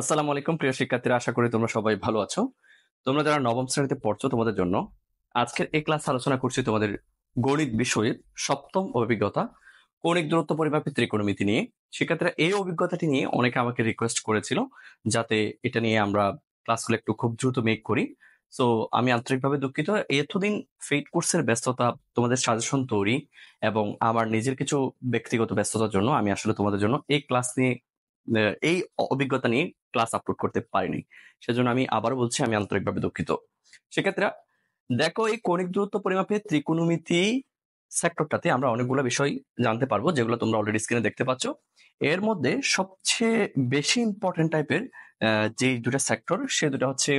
আসসালামু আলাইকুম প্রিয় শিক্ষার্থীরা আশা করি তোমরা সবাই ভালো আছো তোমরা যারা নবম শ্রেণীতে পড়ছো তোমাদের জন্য আজকের এই ক্লাস আলোচনা করছি তোমাদের গণিত বিষয়ের সপ্তম অভিজ্ঞতা কৌণিক দূরত্ব পরিমাপে ত্রিকোণমিতি নিয়ে শিক্ষার্থীরা এই অভিজ্ঞতাটি নিয়ে অনেকে আমাকে রিকোয়েস্ট করেছিল যাতে এটা নিয়ে আমরা ক্লাসগুলো একটু খুব দ্রুত মেক করি সো আমি আন্তরিকভাবে দুঃখিত এতদিন ফেড কোর্সের ব্যস্ততা তোমাদের সাজেশন তৈরি এবং আমার নিজের কিছু ব্যক্তিগত ব্যস্ততার জন্য আমি আসলে তোমাদের জন্য এই ক্লাস নিয়ে এই অভিজ্ঞতা নিয়ে ক্লাস আপলোড করতে পারিনি সেজন্য আমি আবার বলছি আমি আন্তরিকভাবে দুঃখিত সেক্ষেত্রে দেখো এই কণিক দূরত্ব পরিমাপে ত্রিকোণমিতি সেক্টরটাতে আমরা অনেকগুলো বিষয় জানতে পারবো যেগুলো তোমরা অলরেডি স্ক্রিনে দেখতে পাচ্ছ এর মধ্যে সবচেয়ে বেশি ইম্পর্টেন্ট টাইপের যে দুটা সেক্টর সে দুটা হচ্ছে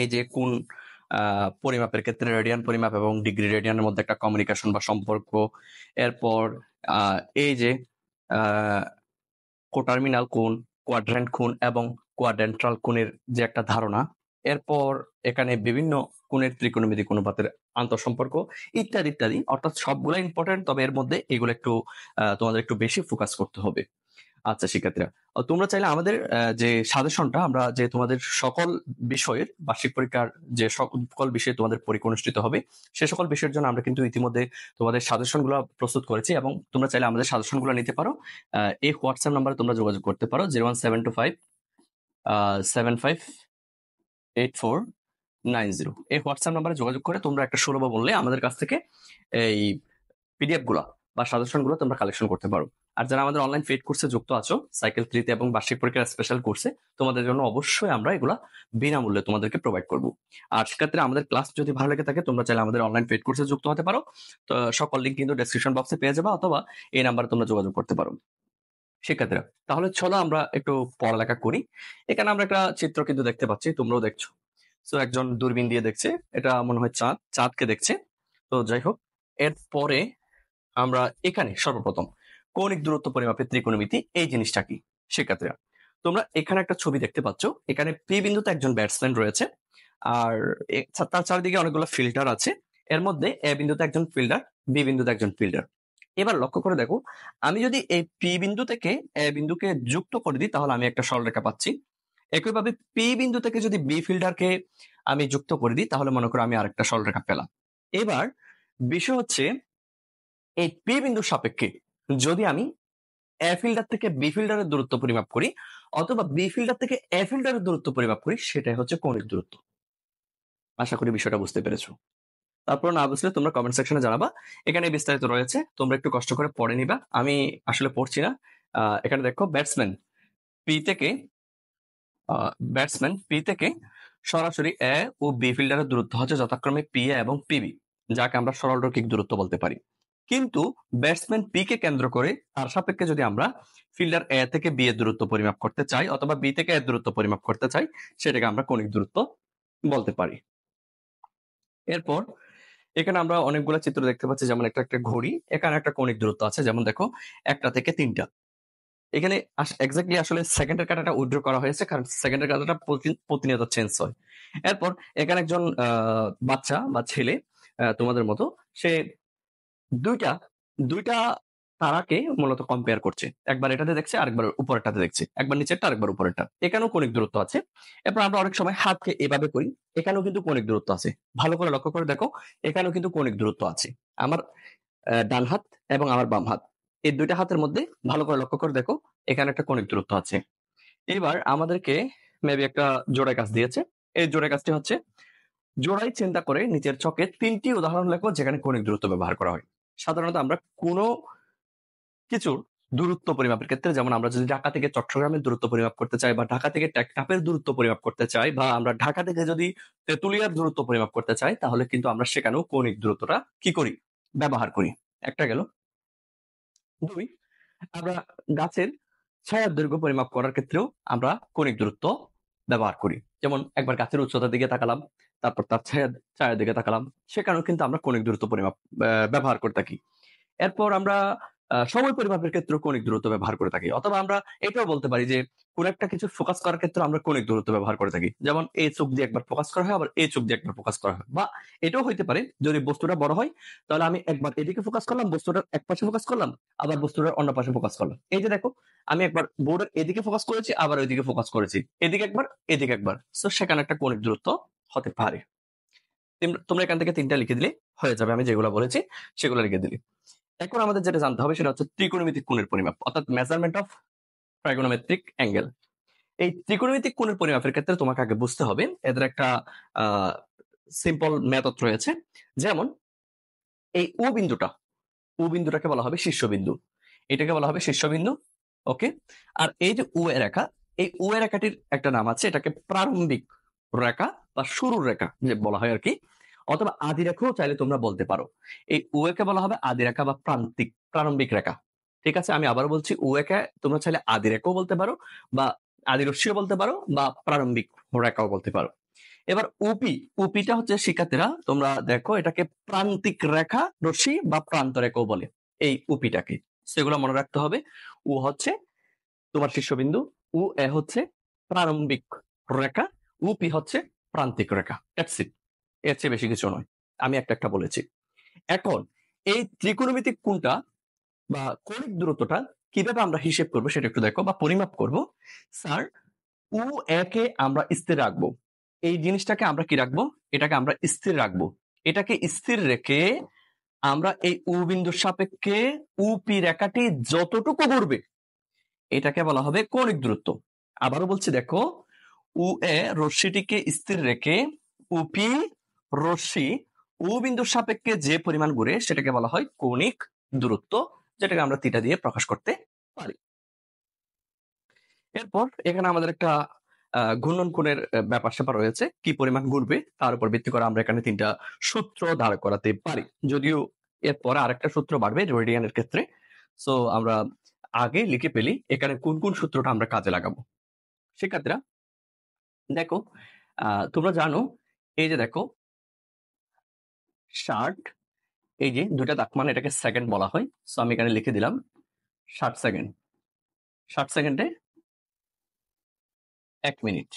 এই যে কোন পরিমাপের ক্ষেত্রে রেডিয়ান পরিমাপ এবং ডিগ্রি রেডিয়ানের মধ্যে একটা কমিউনিকেশন বা সম্পর্ক এরপর এই যে কোটার্মিনাল কোন কোয়াড্রেন্ট কোন এবং কোয়াড্রেন্ট্রাল কোণের যে একটা ধারণা এরপর এখানে বিভিন্ন কোণের ত্রিকোণমিতিক অনুপাতের আন্তঃসম্পর্ক ইত্যাদি ইত্যাদি অর্থাৎ সবগুলো ইম্পর্টেন্ট তবে এর মধ্যে এগুলো একটু তোমাদের একটু বেশি ফোকাস করতে হবে আচ্ছা শিক্ষার্থীরা তোমরা চাইলে আমাদের যে সাজেশনটা আমরা যে তোমাদের সকল বিষয়ের বার্ষিক পরীক্ষার যে সকল বিষয়ে তোমাদের পরীক্ষা অনুষ্ঠিত হবে সে সকল বিষয়ের জন্য আমরা কিন্তু ইতিমধ্যে তোমাদের সাজেশন গুলো প্রস্তুত করেছি এবং তোমরা চাইলে আমাদের সাজেশন গুলো নিতে পারো এই হোয়াটসঅ্যাপ নাম্বারে তোমরা যোগাযোগ করতে পারো zero one seven two five seven five eight four nine zero এই হোয়াটসঅ্যাপ নাম্বারে যোগাযোগ করে তোমরা একটা সুলভ বললে আমাদের কাছ থেকে এই পিডিএফ গুলা বা সাজেশন গুলো তোমরা কালেকশন করতে পারো আর যারা আমাদের অনলাইন ফেড কোর্সে যুক্ত আছো সাইকেল থ্রিতে এবং বার্ষিক পরীক্ষার স্পেশাল কোর্সে তোমাদের জন্য অবশ্যই আমরা এগুলা বিনামূল্যে তোমাদেরকে প্রোভাইড করব আর সেক্ষেত্রে আমাদের ক্লাস যদি ভালো লেগে থাকে তোমরা চাইলে আমাদের অনলাইন ফেড কোর্সে যুক্ত হতে পারো তো সকল লিঙ্ক কিন্তু ডেসক্রিপশন বক্সে পেয়ে যাবে অথবা এই নাম্বারে তোমরা যোগাযোগ করতে পারো শিক্ষার্থীরা তাহলে চলো আমরা একটু পড়ালেখা করি এখানে আমরা একটা চিত্র কিন্তু দেখতে পাচ্ছি তোমরাও দেখছো তো একজন দূরবীন দিয়ে দেখছে এটা মনে হয় চাঁদ চাঁদকে দেখছে তো যাই হোক এরপরে আমরা এখানে সর্বপ্রথম কৌণিক দূরত্ব পরিমাপের ত্রিকোণমিতি এই জিনিসটা কি সেক্ষেত্রে তোমরা এখানে একটা ছবি দেখতে পাচ্ছ এখানে পি বিন্দুতে একজন ব্যাটসম্যান রয়েছে আর তার চারিদিকে অনেকগুলো ফিল্টার আছে এর মধ্যে এ বিন্দুতে একজন ফিল্ডার বি বিন্দুতে একজন ফিল্ডার এবার লক্ষ্য করে দেখো আমি যদি এই পি বিন্দু থেকে এ বিন্দুকে যুক্ত করে দিই তাহলে আমি একটা সরলরেখা পাচ্ছি একইভাবে পি বিন্দু থেকে যদি বি ফিল্ডারকে আমি যুক্ত করে দিই তাহলে মনে করো আমি আরেকটা সরলরেখা পেলাম এবার বিষয় হচ্ছে এই পি বিন্দুর সাপেক্ষে যদি আমি এ ফিল্ডার থেকে বি ফিল্ডারের দূরত্ব পরিমাপ করি অথবা বি ফিল্ডার থেকে এ ফিল্ডারের দূরত্ব পরিমাপ করি সেটাই হচ্ছে কোণের দূরত্ব আশা করি বিষয়টা বুঝতে পেরেছো তারপর না বুঝলে তোমরা কমেন্ট সেকশনে জানাবা এখানে বিস্তারিত রয়েছে তোমরা একটু কষ্ট করে পড়ে নিবা আমি আসলে পড়ছি না এখানে দেখো ব্যাটসম্যান পি থেকে ব্যাটসম্যান পি থেকে সরাসরি এ ও বি ফিল্ডারের দূরত্ব হচ্ছে যথাক্রমে পি এ এবং পিবি যাকে আমরা সরল রৈখিক দূরত্ব বলতে পারি কিন্তু ব্যাটসম্যান পি কে কেন্দ্র করে তার সাপেক্ষে যদি আমরা ফিল্ডার এ থেকে বি এর দূরত্ব পরিমাপ করতে চাই অথবা বি থেকে এর দূরত্ব পরিমাপ করতে চাই সেটাকে আমরা কণিক দূরত্ব বলতে পারি এরপর এখানে আমরা অনেকগুলো চিত্র দেখতে পাচ্ছি যেমন একটা একটা ঘড়ি এখানে একটা কণিক দূরত্ব আছে যেমন দেখো একটা থেকে তিনটা এখানে এক্স্যাক্টলি আসলে সেকেন্ডের কাটাটা উইড্র করা হয়েছে কারণ সেকেন্ডের কাটাটা প্রতিনিয়ত চেঞ্জ হয় এরপর এখানে একজন বাচ্চা বা ছেলে তোমাদের মতো সে দুইটা দুইটা তারাকে মূলত কম্পেয়ার করছে একবার এটাতে দেখছে আরেকবার উপরেরটাতে দেখছে একবার নিচেরটা আরেকবার উপরেরটা এখানেও কোনিক দূরত্ব আছে এরপর আমরা অনেক সময় হাতকে এভাবে করি এখানেও কিন্তু কোনিক দূরত্ব আছে ভালো করে লক্ষ্য করে দেখো এখানেও কিন্তু কোনিক দূরত্ব আছে আমার ডান হাত এবং আমার বাম হাত এই দুইটা হাতের মধ্যে ভালো করে লক্ষ্য করে দেখো এখানে একটা কোনিক দূরত্ব আছে এবার আমাদেরকে মেবি একটা জোড়ায় কাজ দিয়েছে এই জোড়ায় কাজটি হচ্ছে জোড়াই চিন্তা করে নিচের চকে তিনটি উদাহরণ লেখো যেখানে কোনিক দূরত্ব ব্যবহার করা হয় সাধারণত আমরা কোনো কিছুর দূরত্ব পরিমাপের ক্ষেত্রে যেমন আমরা যদি ঢাকা থেকে চট্টগ্রামের দূরত্ব পরিমাপ করতে চাই বা ঢাকা থেকে ট্যাকটাপের দূরত্ব পরিমাপ করতে চাই বা আমরা ঢাকা থেকে যদি তেঁতুলিয়ার দূরত্ব পরিমাপ করতে চাই তাহলে কিন্তু আমরা সেখানেও কৌণিক দূরত্বটা কি করি ব্যবহার করি একটা গেল দুই আমরা গাছের ছায়ার দৈর্ঘ্য পরিমাপ করার ক্ষেত্রেও আমরা কৌণিক দূরত্ব ব্যবহার করি যেমন একবার গাছের উচ্চতার দিকে তাকালাম তারপর তার ছায়া ছায়ার দিকে তাকালাম সেখানেও কিন্তু আমরা কোনিক দূরত্ব পরিমাপ ব্যবহার করে থাকি এরপর আমরা সময় পরিমাপের ক্ষেত্রে কোনিক দূরত্ব ব্যবহার করে থাকি অথবা আমরা এটাও বলতে পারি যে কোন একটা কিছু ফোকাস করার ক্ষেত্রে আমরা কোনিক দূরত্ব ব্যবহার করে থাকি যেমন এই চোখ দিয়ে একবার ফোকাস করা হয় আবার এই চোখ দিয়ে একবার ফোকাস করা হয় বা এটাও হইতে পারে যদি বস্তুটা বড় হয় তাহলে আমি একবার এদিকে ফোকাস করলাম বস্তুটার এক পাশে ফোকাস করলাম আবার বস্তুটার অন্য পাশে ফোকাস করলাম এই যে দেখো আমি একবার বোর্ডের এদিকে ফোকাস করেছি আবার ওইদিকে ফোকাস করেছি এদিকে একবার এদিকে একবার তো সেখানে একটা কোনিক দূরত্ব হতে পারে তোমরা এখান থেকে তিনটা লিখে দিলে হয়ে যাবে আমি যেগুলো বলেছি সেগুলো লিখে দিলি এখন আমাদের যেটা জানতে হবে সেটা হচ্ছে ত্রিকোণমিতিক কোণের পরিমাপ অর্থাৎ মেজারমেন্ট অফ ট্রাইগোনোমেট্রিক অ্যাঙ্গেল এই ত্রিকোণমিতিক কোণের পরিমাপের ক্ষেত্রে তোমাকে আগে বুঝতে হবে এদের একটা সিম্পল মেথড রয়েছে যেমন এই ও বিন্দুটা ও বিন্দুটাকে বলা হবে শীর্ষবিন্দু এটাকে বলা হবে শীর্ষবিন্দু ওকে আর এই যে ও এ রেখা এই ও এ রেখাটির একটা নাম আছে এটাকে প্রারম্ভিক রেখা বা শুরুর রেখা যে বলা হয় আর কি অথবা আদি রেখাও চাইলে তোমরা বলতে পারো এই উয়েকে বলা হবে আদি রেখা বা প্রান্তিক প্রারম্ভিক রেখা ঠিক আছে আমি আবার বলছি উয়েকে তোমরা চাইলে আদি রেখাও বলতে পারো বা আদি রশ্মিও বলতে পারো বা প্রারম্ভিক রেখাও বলতে পারো এবার উপি উপিটা হচ্ছে শিক্ষার্থীরা তোমরা দেখো এটাকে প্রান্তিক রেখা রশ্মি বা প্রান্ত রেখাও বলে এই উপিটাকে সেগুলো মনে রাখতে হবে উ হচ্ছে তোমার শীর্ষবিন্দু উ এ হচ্ছে প্রারম্ভিক রেখা ইউপি হচ্ছে প্রান্তিক রেখা দ্যাটস ইট এর চেয়ে বেশি কিছু নয় আমি একটা একটা বলেছি এখন এই ত্রিকোণমিতিক কোণটা বা কৌণিক দূরত্বটা কিভাবে আমরা হিসেব করব সেটা একটু দেখো বা পরিমাপ করব স্যার উ একে আমরা স্থির রাখবো এই জিনিসটাকে আমরা কি রাখবো এটাকে আমরা স্থির রাখবো এটাকে স্থির রেখে আমরা এই উ বিন্দুর সাপেক্ষে পি রেখাটি যতটুকু ঘুরবে এটাকে বলা হবে কৌণিক দূরত্ব আবারও বলছি দেখো উ এ রশ্মিটিকে স্থির রেখে উপি রশ্মি উ বিন্দুর সাপেক্ষে যে পরিমাণ ঘুরে সেটাকে বলা হয় কৌণিক দূরত্ব যেটাকে আমরা তিটা দিয়ে প্রকাশ করতে পারি এরপর এখানে আমাদের একটা ঘূর্ণন কোণের ব্যাপার স্যাপার রয়েছে কি পরিমাণ ঘুরবে তার উপর ভিত্তি করে আমরা এখানে তিনটা সূত্র দাঁড় করাতে পারি যদিও এরপরে আরেকটা সূত্র বাড়বে রেডিয়ানের ক্ষেত্রে সো আমরা আগে লিখে পেলি এখানে কোন কোন সূত্রটা আমরা কাজে লাগাবো শিক্ষার্থীরা দেখো তোমরা জানো এই যে দেখো ষাট এই যে দুইটা তাপমান এটাকে সেকেন্ড বলা হয় সো আমি এখানে লিখে দিলাম ষাট সেকেন্ড ষাট সেকেন্ডে এক মিনিট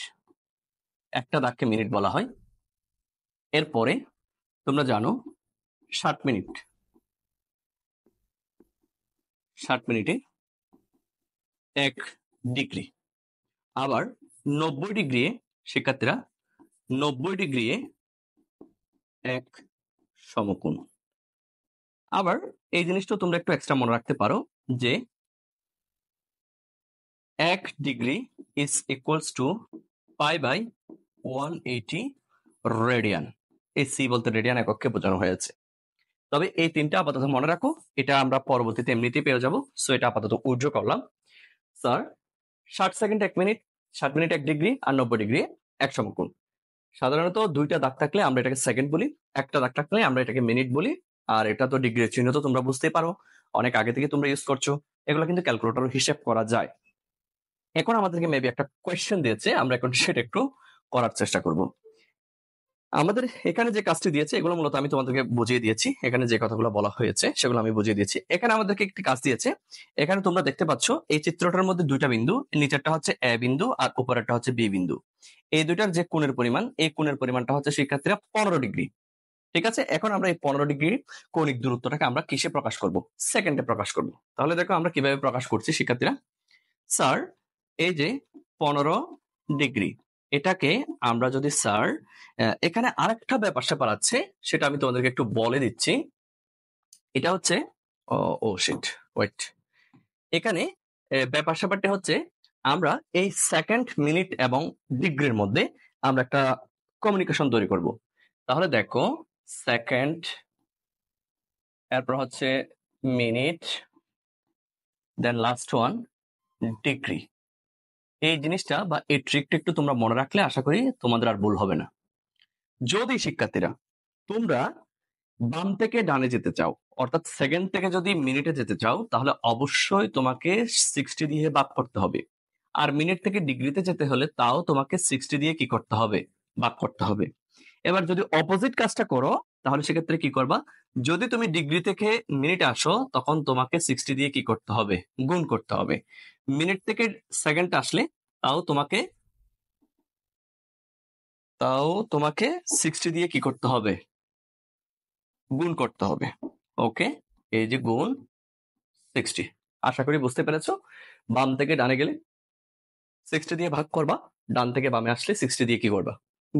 একটা দাগকে মিনিট বলা হয় এরপরে তোমরা জানো ষাট মিনিট ষাট মিনিটে এক ডিগ্রি আবার নব্বই ডিগ্রি শিক্ষার্থীরা নব্বই ডিগ্রি এক সমকোণ আবার এই জিনিসটা তোমরা একটু এক্সট্রা মনে রাখতে পারো যে এক degree is equals to pi by one eighty radian এই সি বলতে রেডিয়ান এককে বোঝানো হয়েছে তবে এই তিনটা আপাতত মনে রাখো এটা আমরা পরবর্তীতে এমনিতেই পেয়ে যাবো সো এটা আপাতত উজ্জ্ব করলাম স্যার ষাট সেকেন্ড এক মিনিট ষাট মিনিট এক ডিগ্রি আর নব্বই ডিগ্রি এক সমকোণ সাধারণত দুইটা দাগ থাকলে আমরা এটাকে সেকেন্ড বলি একটা দাগ থাকলে আমরা এটাকে মিনিট বলি আর এটা তো ডিগ্রির চিহ্ন তো তোমরা বুঝতেই পারো অনেক আগে থেকে তোমরা ইউজ করছো এগুলো কিন্তু ক্যালকুলেটর হিসেব করা যায় এখন আমাদেরকে মেবি একটা কোয়েশ্চেন দিয়েছে আমরা এখন সেটা একটু করার চেষ্টা করবো আমাদের এখানে যে কাজটি দিয়েছে এগুলো মূলত আমি তোমাদেরকে বুঝিয়ে দিয়েছি এখানে যে কথাগুলো বলা হয়েছে সেগুলো আমি বুঝিয়ে দিয়েছি এখানে আমাদেরকে একটি কাজ দিয়েছে এখানে তোমরা দেখতে পাচ্ছ এই চিত্রটার মধ্যে দুইটা বিন্দু নিচেরটা হচ্ছে এ বিন্দু আর উপরেরটা হচ্ছে বি বিন্দু এই দুইটার যে কোণের পরিমাণ এই কোণের পরিমাণটা হচ্ছে শিক্ষার্থীরা পনেরো ডিগ্রি ঠিক আছে এখন আমরা এই পনেরো ডিগ্রি কৌণিক দূরত্বটাকে আমরা কিসে প্রকাশ করব সেকেন্ডে প্রকাশ করব তাহলে দেখো আমরা কিভাবে প্রকাশ করছি শিক্ষার্থীরা স্যার এই যে পনেরো ডিগ্রি এটাকে আমরা যদি স্যার এখানে আরেকটা ব্যাপার স্যাপার আছে সেটা আমি তোমাদেরকে একটু বলে দিচ্ছি এটা হচ্ছে ও সেট ওয়েট এখানে ব্যাপার স্যাপারটা হচ্ছে আমরা এই সেকেন্ড মিনিট এবং ডিগ্রির মধ্যে আমরা একটা কমিউনিকেশন তৈরি করব তাহলে দেখো সেকেন্ড এরপর হচ্ছে minute then last one degree এই জিনিসটা বা এই ট্রিকটা একটু তোমরা মনে রাখলে আশা করি তোমাদের আর ভুল হবে না যদি শিক্ষার্থীরা তোমরা বাম থেকে ডানে যেতে চাও অর্থাৎ সেকেন্ড থেকে যদি মিনিটে যেতে চাও তাহলে অবশ্যই তোমাকে সিক্সটি দিয়ে বাক করতে হবে আর মিনিট থেকে ডিগ্রিতে যেতে হলে তাও তোমাকে সিক্সটি দিয়ে কি করতে হবে বাক করতে হবে এবার যদি অপোজিট কাজটা করো তাহলে সেক্ষেত্রে কি করবা যদি তুমি ডিগ্রি থেকে মিনিট আসো তখন তোমাকে সিক্সটি দিয়ে কি করতে হবে গুণ করতে হবে মিনিট থেকে সেকেন্ড আসলে তাও তোমাকে তাও তোমাকে সিক্সটি দিয়ে কি করতে হবে গুণ করতে হবে ওকে এই যে গুণ সিক্সটি আশা করি বুঝতে পেরেছ বাম থেকে ডানে গেলে সিক্সটি দিয়ে ভাগ করবা ডান থেকে বামে আসলে সিক্সটি দিয়ে কি করবা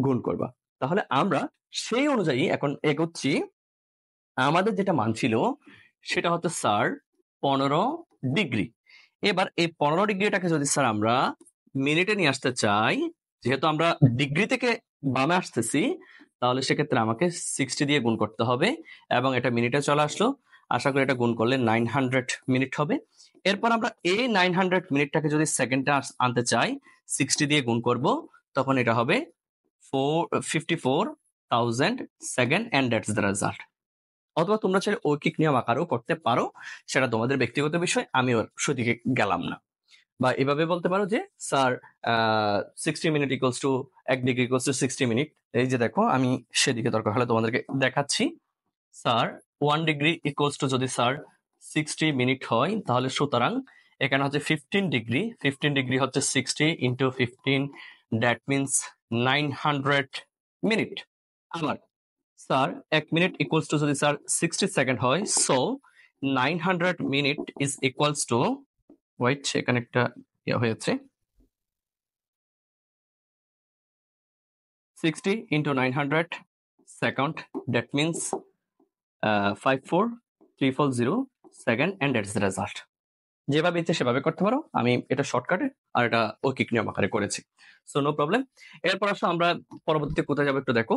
গুণ করবা তাহলে আমরা সেই অনুযায়ী এখন এগোচ্ছি আমাদের যেটা মান ছিল সেটা হচ্ছে স্যার পনেরো ডিগ্রি এবার এই পনেরো ডিগ্রিটাকে যদি স্যার আমরা মিনিটে নিয়ে আসতে চাই যেহেতু আমরা ডিগ্রি থেকে বামে আসতেছি তাহলে সেক্ষেত্রে আমাকে সিক্সটি দিয়ে গুণ করতে হবে এবং এটা মিনিটে চলে আসলো আশা করি এটা গুণ করলে নাইন হান্ড্রেড মিনিট হবে এরপর আমরা এই নাইন হান্ড্রেড মিনিটটাকে যদি সেকেন্ডে আনতে চাই সিক্সটি দিয়ে গুণ করব তখন এটা হবে four fifty four thousand second and that's the result অথবা তোমরা চাইলে ঐকিক নিয়ম আকারও করতে পারো সেটা তোমাদের ব্যক্তিগত বিষয় আমি ওর সেদিকে গেলাম না বা এভাবে বলতে পারো যে sir sixty minute equals to এক degree equals to sixty minute এই যে দেখো আমি সেদিকে দরকার হলে তোমাদেরকে দেখাচ্ছি sir one degree equals to যদি স্যার সিক্সটি মিনিট হয় তাহলে সুতরাং এখানে হচ্ছে ফিফটিন ডিগ্রি ফিফটিন ডিগ্রি হচ্ছে sixty into fifteen that means nine hundred minute আমার স্যার এক মিনিট ইকুয়ালস টু যদি স্যার সিক্সটি সেকেন্ড হয় so nine hundred minute is equals to white সেখানে একটা ইয়ে হয়েছে sixty into nine hundred second that means five four three four zero second and it's result যেভাবে ইচ্ছে সেভাবে করতে পারো আমি এটা শর্টকাটে আর এটা ওকিক নিয়ম আকারে করেছি সো নো প্রবলেম এরপর আসো আমরা পরবর্তীতে কোথায় যাবো একটু দেখো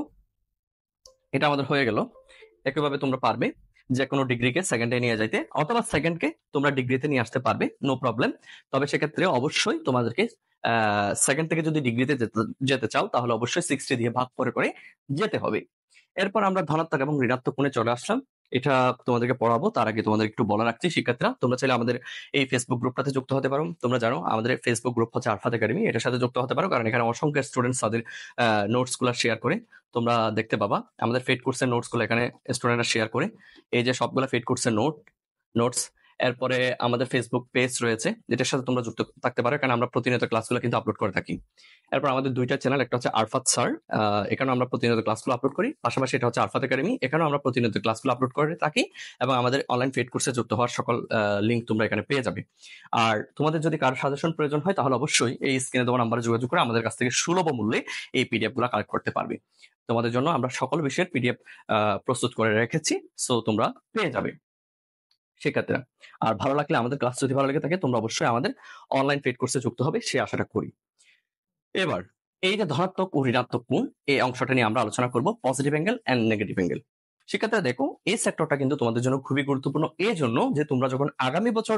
এটা আমাদের হয়ে গেল একইভাবে তোমরা পারবে যে কোনো ডিগ্রিকে সেকেন্ডে নিয়ে যাইতে অথবা সেকেন্ডকে তোমরা ডিগ্রিতে নিয়ে আসতে পারবে নো প্রবলেম তবে সেক্ষেত্রে অবশ্যই তোমাদেরকে সেকেন্ড থেকে যদি ডিগ্রিতে যেতে চাও তাহলে অবশ্যই সিক্সটি দিয়ে ভাগ করে করে যেতে হবে এরপর আমরা ধনাত্মক এবং ঋণাত্মক কোণে চলে আসলাম এটা তোমাদেরকে পড়াবো তার আগে তোমাদের একটু বলা রাখছি শিক্ষার্থীরা তোমরা চাইলে আমাদের এই ফেসবুক গ্রুপটাতে যুক্ত হতে পারো তোমরা জানো আমাদের ফেসবুক গ্রুপ হচ্ছে আরফাত একাডেমি এটার সাথে যুক্ত হতে পারো কারণ এখানে অসংখ্য স্টুডেন্টস তাদের নোটস গুলো শেয়ার করে তোমরা দেখতে পাবা আমাদের ফেড কোর্সের গুলো এখানে স্টুডেন্টরা শেয়ার করে এই যে সবগুলো ফেড কোর্সের নোট নোটস এরপরে আমাদের ফেসবুক পেজ রয়েছে যেটার সাথে তোমরা যুক্ত থাকতে পারো কারণ আমরা প্রতিনিয়ত ক্লাসগুলো কিন্তু আপলোড করে থাকি এরপর আমাদের দুইটা চ্যানেল একটা হচ্ছে আরফাত স্যার এখানেও আমরা প্রতিনিয়ত ক্লাসগুলো আপলোড করি পাশাপাশি এটা হচ্ছে আরফাত একাডেমি এখানেও আমরা প্রতিনিয়ত ক্লাসগুলো আপলোড করে থাকি এবং আমাদের অনলাইন ফেড কোর্সে যুক্ত হওয়ার সকল লিঙ্ক তোমরা এখানে পেয়ে যাবে আর তোমাদের যদি কারো সাজেশন প্রয়োজন হয় তাহলে অবশ্যই এই স্ক্রিনে তোমার নাম্বারে যোগাযোগ করে আমাদের কাছ থেকে সুলভ মূল্যে এই পিডিএফ গুলো কালেক্ট করতে পারবে তোমাদের জন্য আমরা সকল বিষয়ের পিডিএফ প্রস্তুত করে রেখেছি সো তোমরা পেয়ে যাবে শিক্ষার্থীরা আর ভালো লাগলে আমাদের ক্লাস যদি ভালো লাগে থাকে তোমরা অবশ্যই আমাদের অনলাইন পেড কোর্সে যুক্ত হবে সে আশাটা করি এবার এই যে ধনাত্মক ও ঋণাত্মক কোণ এই অংশটা নিয়ে আমরা আলোচনা করব positive angle and negative angle শিক্ষার্থীরা দেখো এই সেক্টরটা কিন্তু তোমাদের জন্য খুবই গুরুত্বপূর্ণ এই জন্য যে তোমরা যখন আগামী বছর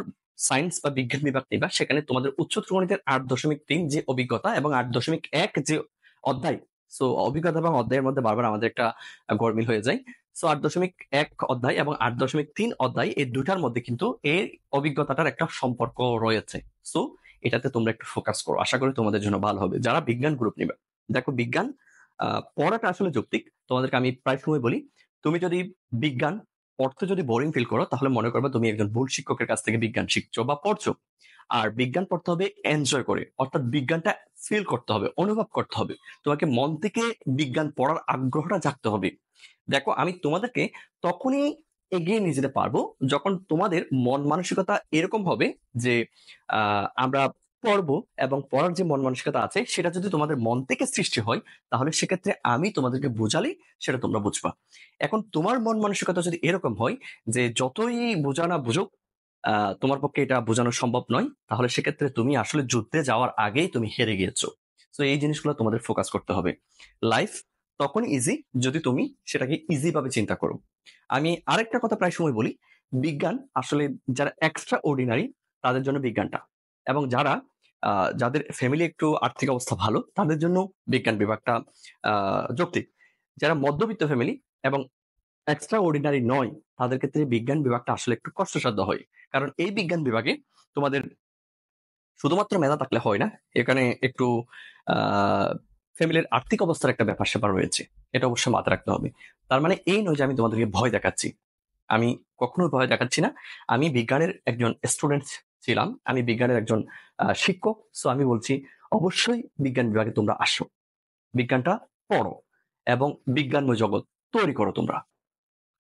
সায়েন্স বা বিজ্ঞান বিভাগ নিবা সেখানে তোমাদের উচ্চতর গণিতের আট দশমিক তিন যে অভিজ্ঞতা এবং আট দশমিক এক যে অধ্যায় সো অভিজ্ঞতা এবং অধ্যায়ের মধ্যে বারবার আমাদের একটা গরমিল হয়ে যায় সো আট দশমিক এক অধ্যায় এবং আট দশমিক তিন অধ্যায় এই দুটার মধ্যে কিন্তু এই অভিজ্ঞতাটার একটা সম্পর্ক রয়েছে সো এটাতে তোমরা একটু ফোকাস করো আশা করি তোমাদের জন্য ভালো হবে যারা বিজ্ঞান গ্রুপ নেবে দেখো বিজ্ঞান পড়াটা আসলে যৌক্তিক তোমাদেরকে আমি প্রায় সময় বলি তুমি যদি বিজ্ঞান পড়তে যদি বোরিং ফিল করো তাহলে মনে করবে তুমি একজন ভুল শিক্ষকের কাছ থেকে বিজ্ঞান শিখছো বা পড়ছো আর বিজ্ঞান পড়তে হবে এনজয় করে অর্থাৎ বিজ্ঞানটা ফিল করতে হবে অনুভব করতে হবে তোমাকে মন থেকে বিজ্ঞান পড়ার আগ্রহটা জাগতে হবে দেখো আমি তোমাদেরকে তখনই এগিয়ে নিয়ে যেতে পারবো যখন তোমাদের মন মানসিকতা এরকম হবে যে আমরা পড়ব এবং পড়ার যে মন মানসিকতা আছে সেটা যদি তোমাদের মন থেকে সৃষ্টি হয় তাহলে সেক্ষেত্রে আমি তোমাদেরকে বোঝালি সেটা তোমরা বুঝবা এখন তোমার মন মানসিকতা যদি এরকম হয় যে যতই বোঝানা বুঝুক তোমার পক্ষে এটা বোঝানো সম্ভব নয় তাহলে সেক্ষেত্রে তুমি আসলে যুদ্ধে যাওয়ার আগেই তুমি হেরে গিয়েছো তো এই জিনিসগুলো তোমাদের ফোকাস করতে হবে লাইফ তখন ইজি যদি তুমি সেটাকে ইজি ভাবে চিন্তা করো আমি আরেকটা কথা প্রায় সময় বলি বিজ্ঞান আসলে যারা এক্সট্রা অর্ডিনারি তাদের জন্য বিজ্ঞানটা এবং যারা যাদের ফ্যামিলি একটু আর্থিক অবস্থা ভালো তাদের জন্য বিজ্ঞান বিভাগটা যৌক্তিক যারা মধ্যবিত্ত ফ্যামিলি এবং এক্সট্রা অর্ডিনারি নয় তাদের ক্ষেত্রে বিজ্ঞান বিভাগটা আসলে একটু কষ্টসাধ্য হয় কারণ এই বিজ্ঞান বিভাগে তোমাদের শুধুমাত্র মেধা থাকলে হয় না এখানে একটু ফ্যামিলির আর্থিক অবস্থার একটা ব্যাপার স্যাপার রয়েছে এটা অবশ্যই মাথায় রাখতে হবে তার মানে এই নয় যে আমি তোমাদেরকে ভয় দেখাচ্ছি আমি কখনো ভয় দেখাচ্ছি না আমি বিজ্ঞানের একজন স্টুডেন্ট ছিলাম আমি বিজ্ঞানের একজন শিক্ষক সো আমি বলছি অবশ্যই বিজ্ঞান বিভাগে তোমরা আসো বিজ্ঞানটা পড়ো এবং বিজ্ঞানময় জগৎ তৈরি করো তোমরা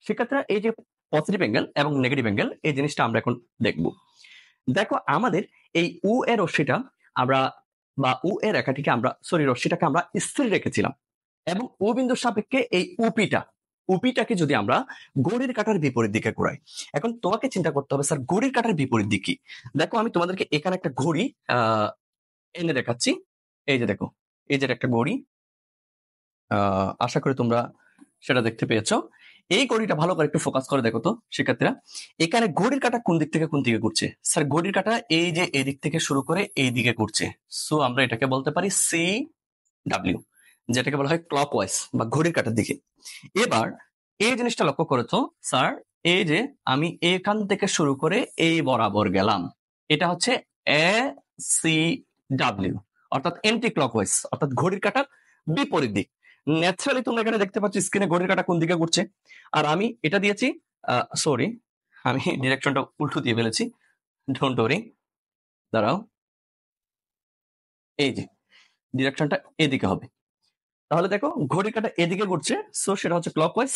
সেক্ষেত্রে এই যে পজিটিভ অ্যাঙ্গেল এবং নেগেটিভ অ্যাঙ্গেল এই জিনিসটা আমরা এখন দেখব দেখো আমাদের এই উ এর রশ্মিটা আমরা বা উ এ রেখাটিকে আমরা সরি রশ্মিটাকে আমরা স্থির রেখেছিলাম এবং ও বিন্দুর সাপেক্ষে এই উপিটা উপিটাকে যদি আমরা গড়ির কাটার বিপরীত দিকে ঘুরাই এখন তোমাকে চিন্তা করতে হবে স্যার গড়ির কাটার বিপরীত দিক কি দেখো আমি তোমাদেরকে এখানে একটা ঘড়ি এনে দেখাচ্ছি এই যে দেখো এই যে একটা ঘড়ি আশা করি তোমরা সেটা দেখতে পেয়েছ এই ঘড়িটা ভালো করে একটু ফোকাস করে দেখো তো শিক্ষার্থীরা এখানে ঘড়ির কাটা কোন দিক থেকে কোন দিকে ঘুরছে স্যার ঘড়ির কাটা এই যে এই দিক থেকে শুরু করে এই দিকে ঘুরছে সো আমরা এটাকে বলতে পারি সি ডাব্লিউ যেটাকে বলা হয় ক্লক ওয়াইজ বা ঘড়ির কাটার দিকে এবার এই জিনিসটা লক্ষ্য করেছো স্যার এই যে আমি এখান থেকে শুরু করে এই বরাবর গেলাম এটা হচ্ছে এ সি ডাব্লিউ অর্থাৎ এন্টি ক্লক ওয়াইজ অর্থাৎ ঘড়ির কাটার বিপরীত দিক ন্যাচারালি তোমরা এখানে দেখতে পাচ্ছ স্ক্রিনে ঘড়ির কাটা কোন দিকে ঘুরছে আর আমি এটা দিয়েছি সরি আমি ডিরেকশনটা উল্টো দিয়ে ফেলেছি ডোন্ট ওরি দাঁড়াও এই যে ডিরেকশনটা এদিকে হবে তাহলে দেখো ঘড়ির কাটা এদিকে ঘুরছে সো সেটা হচ্ছে ক্লক ওয়াইজ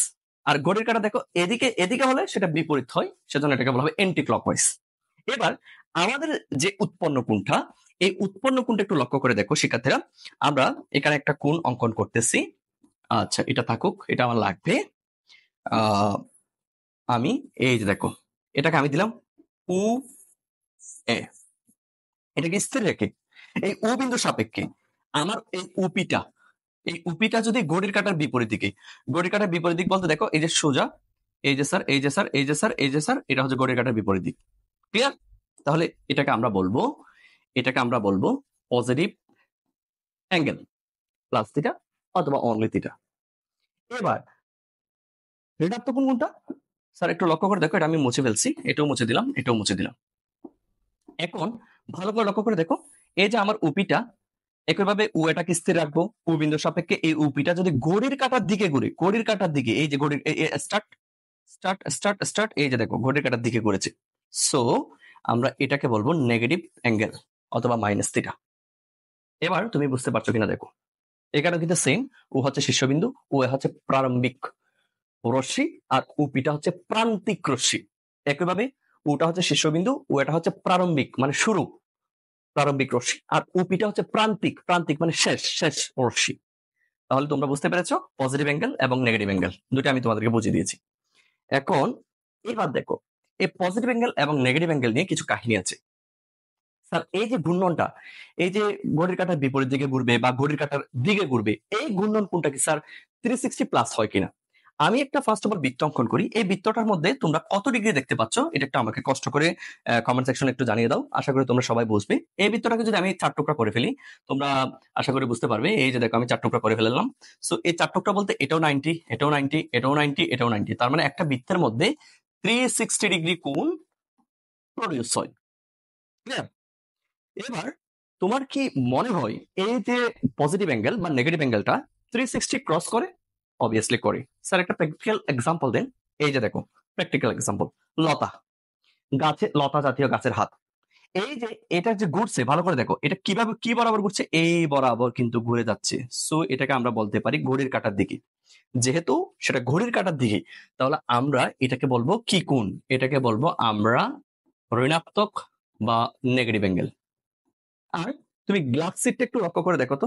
আর ঘড়ির কাটা দেখো এদিকে এদিকে হলে সেটা বিপরীত হয় সেজন্য এটাকে বলা হবে এন্টি ওয়াইজ এবার আমাদের যে উৎপন্ন কোণটা এই উৎপন্ন কোণটা একটু লক্ষ্য করে দেখো শিক্ষার্থীরা আমরা এখানে একটা কোণ অঙ্কন করতেছি আচ্ছা এটা থাকুক এটা আমার লাগবে আমি এই যে দেখো এটাকে আমি দিলাম উ এ এটাকে স্থির রেখে এই ও বিন্দু সাপেক্ষে আমার এই উপিটা এই উপিটা যদি গড়ির কাটার বিপরীত দিকে গড়ির কাটার বিপরীত দিক বলতে দেখো এই যে সোজা এই যে স্যার এই যে স্যার এই যে স্যার এই যে স্যার এটা হচ্ছে গড়ির কাটার বিপরীত দিক ক্লিয়ার তাহলে এটাকে আমরা বলবো এটাকে আমরা বলবো পজিটিভ অ্যাঙ্গেল প্লাস থিটা অথবা অনলি থিটা এবার ঋণাত্মক কোন কোনটা স্যার একটু লক্ষ্য করে দেখো এটা আমি মুছে ফেলছি এটাও মুছে দিলাম এটাও মুছে দিলাম এখন ভালো করে লক্ষ্য করে দেখো এই যে আমার উপিটা একইভাবে উ এটাকে স্থির রাখবো উ বিন্দুর সাপেক্ষে এই উপিটা যদি ঘড়ির কাটার দিকে ঘুরে ঘড়ির কাটার দিকে এই যে ঘড়ির স্টার্ট স্টার্ট স্টার্ট স্টার্ট এই যে দেখো ঘড়ির কাটার দিকে ঘুরেছে সো আমরা এটাকে বলবো নেগেটিভ অ্যাঙ্গেল অথবা মাইনাস থিটা এবার তুমি বুঝতে পারছো কিনা দেখো এখানে কিন্তু সেম ও হচ্ছে শীর্ষবিন্দু ও হচ্ছে প্রারম্ভিক রশ্মি আর উপিটা হচ্ছে প্রান্তিক রশ্মি একইভাবে ওটা হচ্ছে শীর্ষবিন্দু ও এটা হচ্ছে প্রারম্ভিক মানে শুরু প্রারম্ভিক রশ্মি আর উপিটা হচ্ছে প্রান্তিক প্রান্তিক মানে শেষ শেষ রশ্মি তাহলে তোমরা বুঝতে পেরেছো পজিটিভ অ্যাঙ্গেল এবং নেগেটিভ অ্যাঙ্গেল দুটো আমি তোমাদেরকে বুঝিয়ে দিয়েছি এখন এবার দেখো এই পজিটিভ অ্যাঙ্গেল এবং নেগেটিভ অ্যাঙ্গেল নিয়ে কিছু কাহিনী আছে স্যার এই যে ঘূর্ণনটা এই যে ঘড়ির কাটার বিপরীত দিকে ঘুরবে বা ঘড়ির কাটার দিকে ঘুরবে এই ঘূর্ণন কোনটা কি স্যার থ্রি সিক্সটি প্লাস হয় কিনা আমি একটা ফার্স্ট অফ অল বৃত্ত অঙ্কন করি এই বৃত্তটার মধ্যে তোমরা কত ডিগ্রি দেখতে পাচ্ছ এটা একটা আমাকে কষ্ট করে কমেন্ট সেকশনে একটু জানিয়ে দাও আশা করি তোমরা সবাই বুঝবে এই বৃত্তটাকে যদি আমি চার টুকরা করে ফেলি তোমরা আশা করি বুঝতে পারবে এই যে দেখো আমি চার টুকরা করে ফেললাম সো এই চার টুকরা বলতে এটাও নাইনটি এটাও নাইনটি এটাও নাইনটি এটাও নাইনটি তার মানে একটা বৃত্তের মধ্যে থ্রি সিক্সটি ডিগ্রি কোণ প্রডিউস হয় এবার তোমার কি মনে হয় এই যে পজিটিভ অ্যাঙ্গেল বা নেগেটিভ অ্যাঙ্গেলটা থ্রি সিক্সটি ক্রস করে অবভিয়াসলি করে স্যার একটা প্র্যাকটিক্যাল এক্সাম্পল দেন এই যে দেখো প্র্যাকটিক্যাল এক্সাম্পল লতা গাছে লতা জাতীয় গাছের হাত এই যে এটা যে ঘুরছে ভালো করে দেখো এটা কিভাবে কি বরাবর ঘুরছে এই বরাবর কিন্তু ঘুরে যাচ্ছে সো এটাকে আমরা বলতে পারি ঘড়ির কাটার দিকে যেহেতু সেটা ঘড়ির কাটার দিকে তাহলে আমরা এটাকে বলবো কি কোন এটাকে বলবো আমরা ঋণাত্মক বা নেগেটিভ অ্যাঙ্গেল আর তুমি গ্লাক্সিটটা একটু লক্ষ্য করে দেখো তো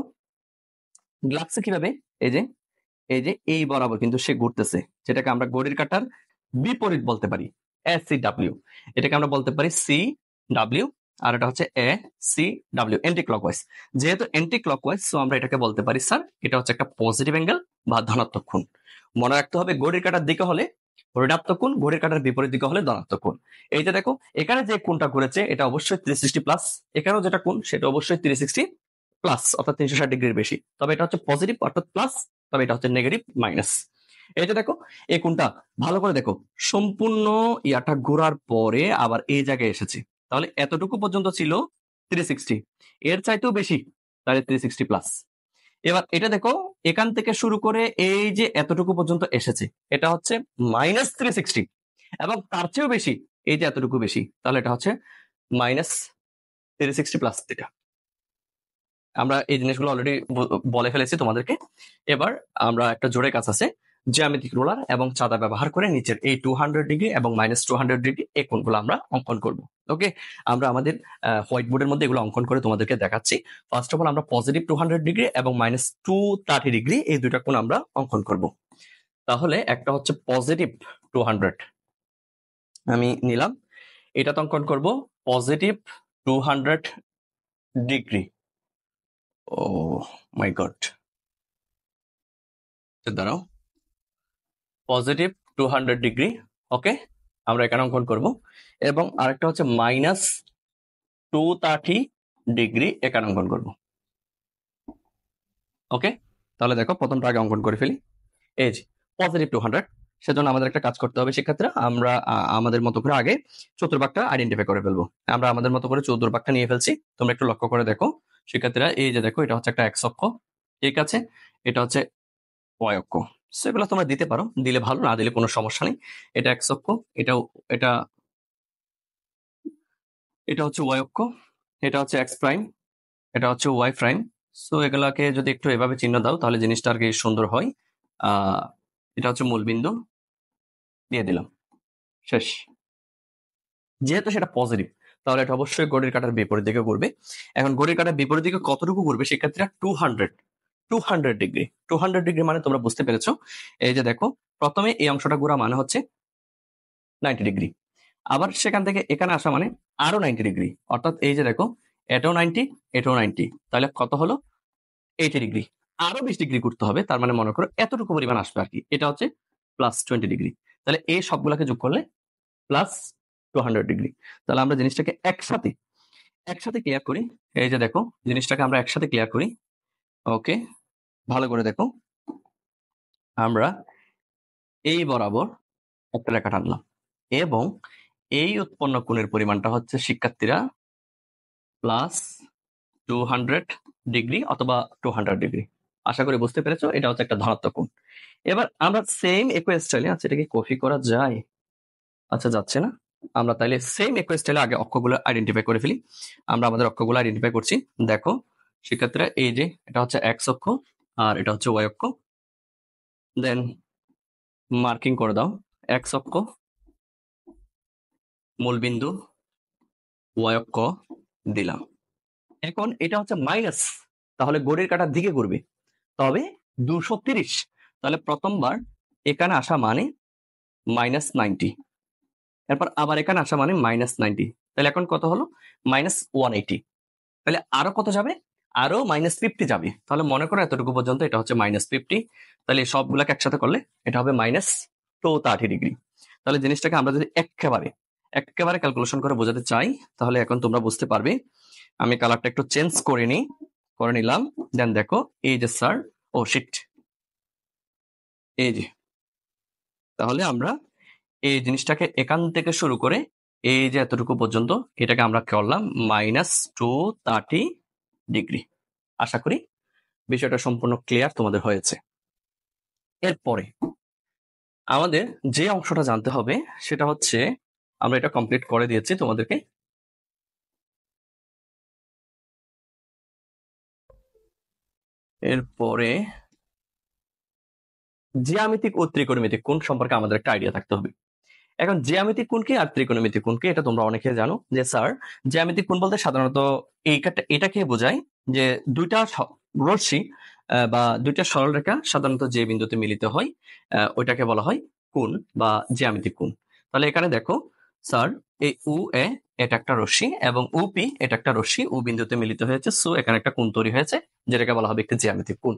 গ্লাক্সি কিভাবে এই যে এই যে এই বরাবর কিন্তু সে ঘুরতেছে যেটাকে আমরা ঘড়ির কাটার বিপরীত বলতে পারি এস সি ডাব্লিউ এটাকে আমরা বলতে পারি সি ডাব্লিউ আর এটা হচ্ছে A C W anti clock wise যেহেতু এন্টি ওয়াইজ সো আমরা এটাকে বলতে পারি স্যার এটা হচ্ছে একটা পজিটিভ অ্যাঙ্গেল বা ধনাত্মক কোণ মনে রাখতে হবে ঘড়ির কাটার দিকে হলে ঋণাত্মক কোণ ঘড়ির কাটার বিপরীত দিকে হলে ধনাত্মক কোণ এই যে দেখো এখানে যে কোণটা করেছে এটা অবশ্যই থ্রি সিক্সটি প্লাস এখানেও যেটা কোণ সেটা অবশ্যই থ্রি সিক্সটি প্লাস অর্থাৎ তিনশো ষাট ডিগ্রির বেশি তবে এটা হচ্ছে পজিটিভ অর্থাৎ প্লাস তবে এটা হচ্ছে নেগেটিভ মাইনাস এই যে দেখো এই কোণটা ভালো করে দেখো সম্পূর্ণ ইয়াটা ঘোরার পরে আবার এই জায়গায় এসেছে তাহলে এতটুকু পর্যন্ত ছিল থ্রি সিক্সটি এর চাইতেও বেশি তাহলে থ্রি সিক্সটি প্লাস এবার এটা দেখো এখান থেকে শুরু করে এই যে এতটুকু পর্যন্ত এসেছে এটা হচ্ছে মাইনাস থ্রি সিক্সটি এবং তার চেয়েও বেশি এই যে এতটুকু বেশি তাহলে এটা হচ্ছে মাইনাস থ্রি সিক্সটি প্লাস এটা আমরা এই জিনিসগুলো অলরেডি বলে ফেলেছি তোমাদেরকে এবার আমরা একটা জোরে কাজ আছে জ্যামিতিক রোলার এবং চাঁদা ব্যবহার করে নিচের এই টু হান্ড্রেড ডিগ্রি এবং মাইনাস টু হান্ড্রেড ডিগ্রি এই কোনগুলো আমরা অঙ্কন করব ওকে আমরা আমাদের হোয়াইট বোর্ডের মধ্যে এগুলো অঙ্কন করে তোমাদেরকে দেখাচ্ছি ফার্স্ট অফ অল আমরা পজিটিভ টু হান্ড্রেড ডিগ্রি এবং মাইনাস টু থার্টি ডিগ্রি এই দুইটা কোন আমরা অঙ্কন করব তাহলে একটা হচ্ছে পজিটিভ টু হান্ড্রেড আমি নিলাম এটা তো অঙ্কন করব positive two hundred degree oh my god দাঁড়াও positive two hundred degree okay আমরা এখানে অঙ্কন করব এবং আরেকটা হচ্ছে মাইনাস টু থার্টি ডিগ্রি এখানে অঙ্কন করব ওকে তাহলে দেখো প্রথমটা আগে অঙ্কন করে ফেলি এই যে পজিটিভ টু হান্ড্রেড সেজন্য আমাদের একটা কাজ করতে হবে সেক্ষেত্রে আমরা আমাদের মতো করে আগে চতুর্ভাগটা আইডেন্টিফাই করে ফেলবো আমরা আমাদের মতো করে চতুর্ভাগটা নিয়ে ফেলছি তোমরা একটু লক্ষ্য করে দেখো সেক্ষেত্রে এই যে দেখো এটা হচ্ছে একটা এক অক্ষ ঠিক আছে এটা হচ্ছে অক্ষ সো এগুলো তোমরা দিতে পারো দিলে ভালো না দিলে কোনো সমস্যা নেই এটা এক অক্ষ এটা এটা এটা হচ্ছে ওয়াই অক্ষ এটা হচ্ছে এক্স প্রাইম এটা হচ্ছে ওয়াই প্রাইম সো এগুলাকে যদি একটু এভাবে চিহ্ন দাও তাহলে জিনিসটা আর কি সুন্দর হয় এটা হচ্ছে মূলবিন্দু দিয়ে দিলাম শেষ যেহেতু সেটা পজিটিভ তাহলে এটা অবশ্যই গড়ির কাটার বিপরীত দিকে করবে এখন গড়ির কাটার বিপরীত দিকে কতটুকু করবে সেক্ষেত্রে two hundred two hundred degree two hundred degree মানে তোমরা বুঝতে পেরেছো এই যে দেখো প্রথমে এই অংশটা ঘোরা মানে হচ্ছে নাইনটি ডিগ্রি আবার সেখান থেকে এখানে আসা মানে আরো নাইনটি ডিগ্রি অর্থাৎ এই যে দেখো এটাও নাইনটি এটাও নাইনটি তাহলে কত হলো এইটি ডিগ্রি আরো বিশ ডিগ্রি করতে হবে তার মানে মনে করো এতটুকু পরিমাণ আসবে আর কি এটা হচ্ছে প্লাস টোয়েন্টি ডিগ্রি তাহলে এই সবগুলোকে যোগ করলে প্লাস টু হান্ড্রেড ডিগ্রি তাহলে আমরা জিনিসটাকে একসাথে একসাথে ক্লিয়ার করি এই যে দেখো জিনিসটাকে আমরা একসাথে ক্লিয়ার করি ওকে ভালো করে দেখো আমরা এই বরাবর একটা রেখা টানলাম এবং এই উৎপন্ন কোণের পরিমাণটা হচ্ছে শিক্ষার্থীরা প্লাস টু হান্ড্রেড ডিগ্রি অথবা টু ডিগ্রি আশা করি বুঝতে পেরেছো এটা হচ্ছে একটা ধনাত্মক কোণ এবার আমরা সেম একো স্টাইলে আচ্ছা এটা কি কপি করা যায় আচ্ছা যাচ্ছে না আমরা তাইলে সেম একো স্টাইলে আগে অক্ষগুলো আইডেন্টিফাই করে ফেলি আমরা আমাদের অক্ষগুলো আইডেন্টিফাই করছি দেখো শিক্ষার্থীরা এই যে এটা হচ্ছে এক্স অক্ষ আর এটা হচ্ছে ওয়াই অক্ষ দেন মার্কিং করে দাও এক্স অক্ষ মূলবিন্দু ওয়াই অক্ষ দিলাম এখন এটা হচ্ছে মাইনাস তাহলে গড়ির কাটার দিকে ঘুরবে তবে দুশো তিরিশ তাহলে প্রথমবার এখানে আসা মানে মাইনাস নাইনটি এরপর আবার এখানে আসা মানে মাইনাস নাইনটি তাহলে এখন কত হলো মাইনাস ওয়ান এইটি তাহলে আরো কত যাবে আরো মাইনাস ফিফটি যাবে তাহলে মনে করো এতটুকু পর্যন্ত এটা হচ্ছে মাইনাস ফিফটি তাহলে সবগুলোকে একসাথে করলে এটা হবে মাইনাস টু থার্টি ডিগ্রি তাহলে জিনিসটাকে আমরা যদি একেবারে একেবারে ক্যালকুলেশন করে বোঝাতে চাই তাহলে এখন তোমরা বুঝতে পারবে আমি কালারটা একটু চেঞ্জ করে নিই করে নিলাম দেন দেখো এই যে স্যার ও শিট এই যে তাহলে আমরা এই জিনিসটাকে এখান থেকে শুরু করে এই যে এতটুকু পর্যন্ত এটাকে আমরা করলাম মাইনাস টু থার্টি ডিগ্রি আশা করি বিষয়টা সম্পূর্ণ ক্লিয়ার তোমাদের হয়েছে এরপরে আমাদের যে অংশটা জানতে হবে সেটা হচ্ছে আমরা এটা কমপ্লিট করে দিয়েছি তোমাদেরকে এরপরে জ্যামিতিক ও ত্রিকোণমিতিক কোন সম্পর্কে আমাদের একটা আইডিয়া থাকতে হবে এখন জ্যামিতিক কোণ কি আর ত্রিকোণমিতিক কোণ কি এটা তোমরা অনেকে জানো যে স্যার জ্যামিতিক কোণ বলতে সাধারণত এইটা এটাকে বোঝায় যে দুইটা রশ্মি বা দুইটা সরলরেখা সাধারণত যে বিন্দুতে মিলিত হয় ওইটাকে বলা হয় কোণ বা জ্যামিতিক কোণ তাহলে এখানে দেখো স্যার এই উ এ এটা একটা রশ্মি এবং পি এটা একটা রশ্মি উ বিন্দুতে মিলিত হয়েছে সো এখানে একটা কোণ তৈরি হয়েছে যেটাকে বলা হবে একটা জ্যামিতিক কোণ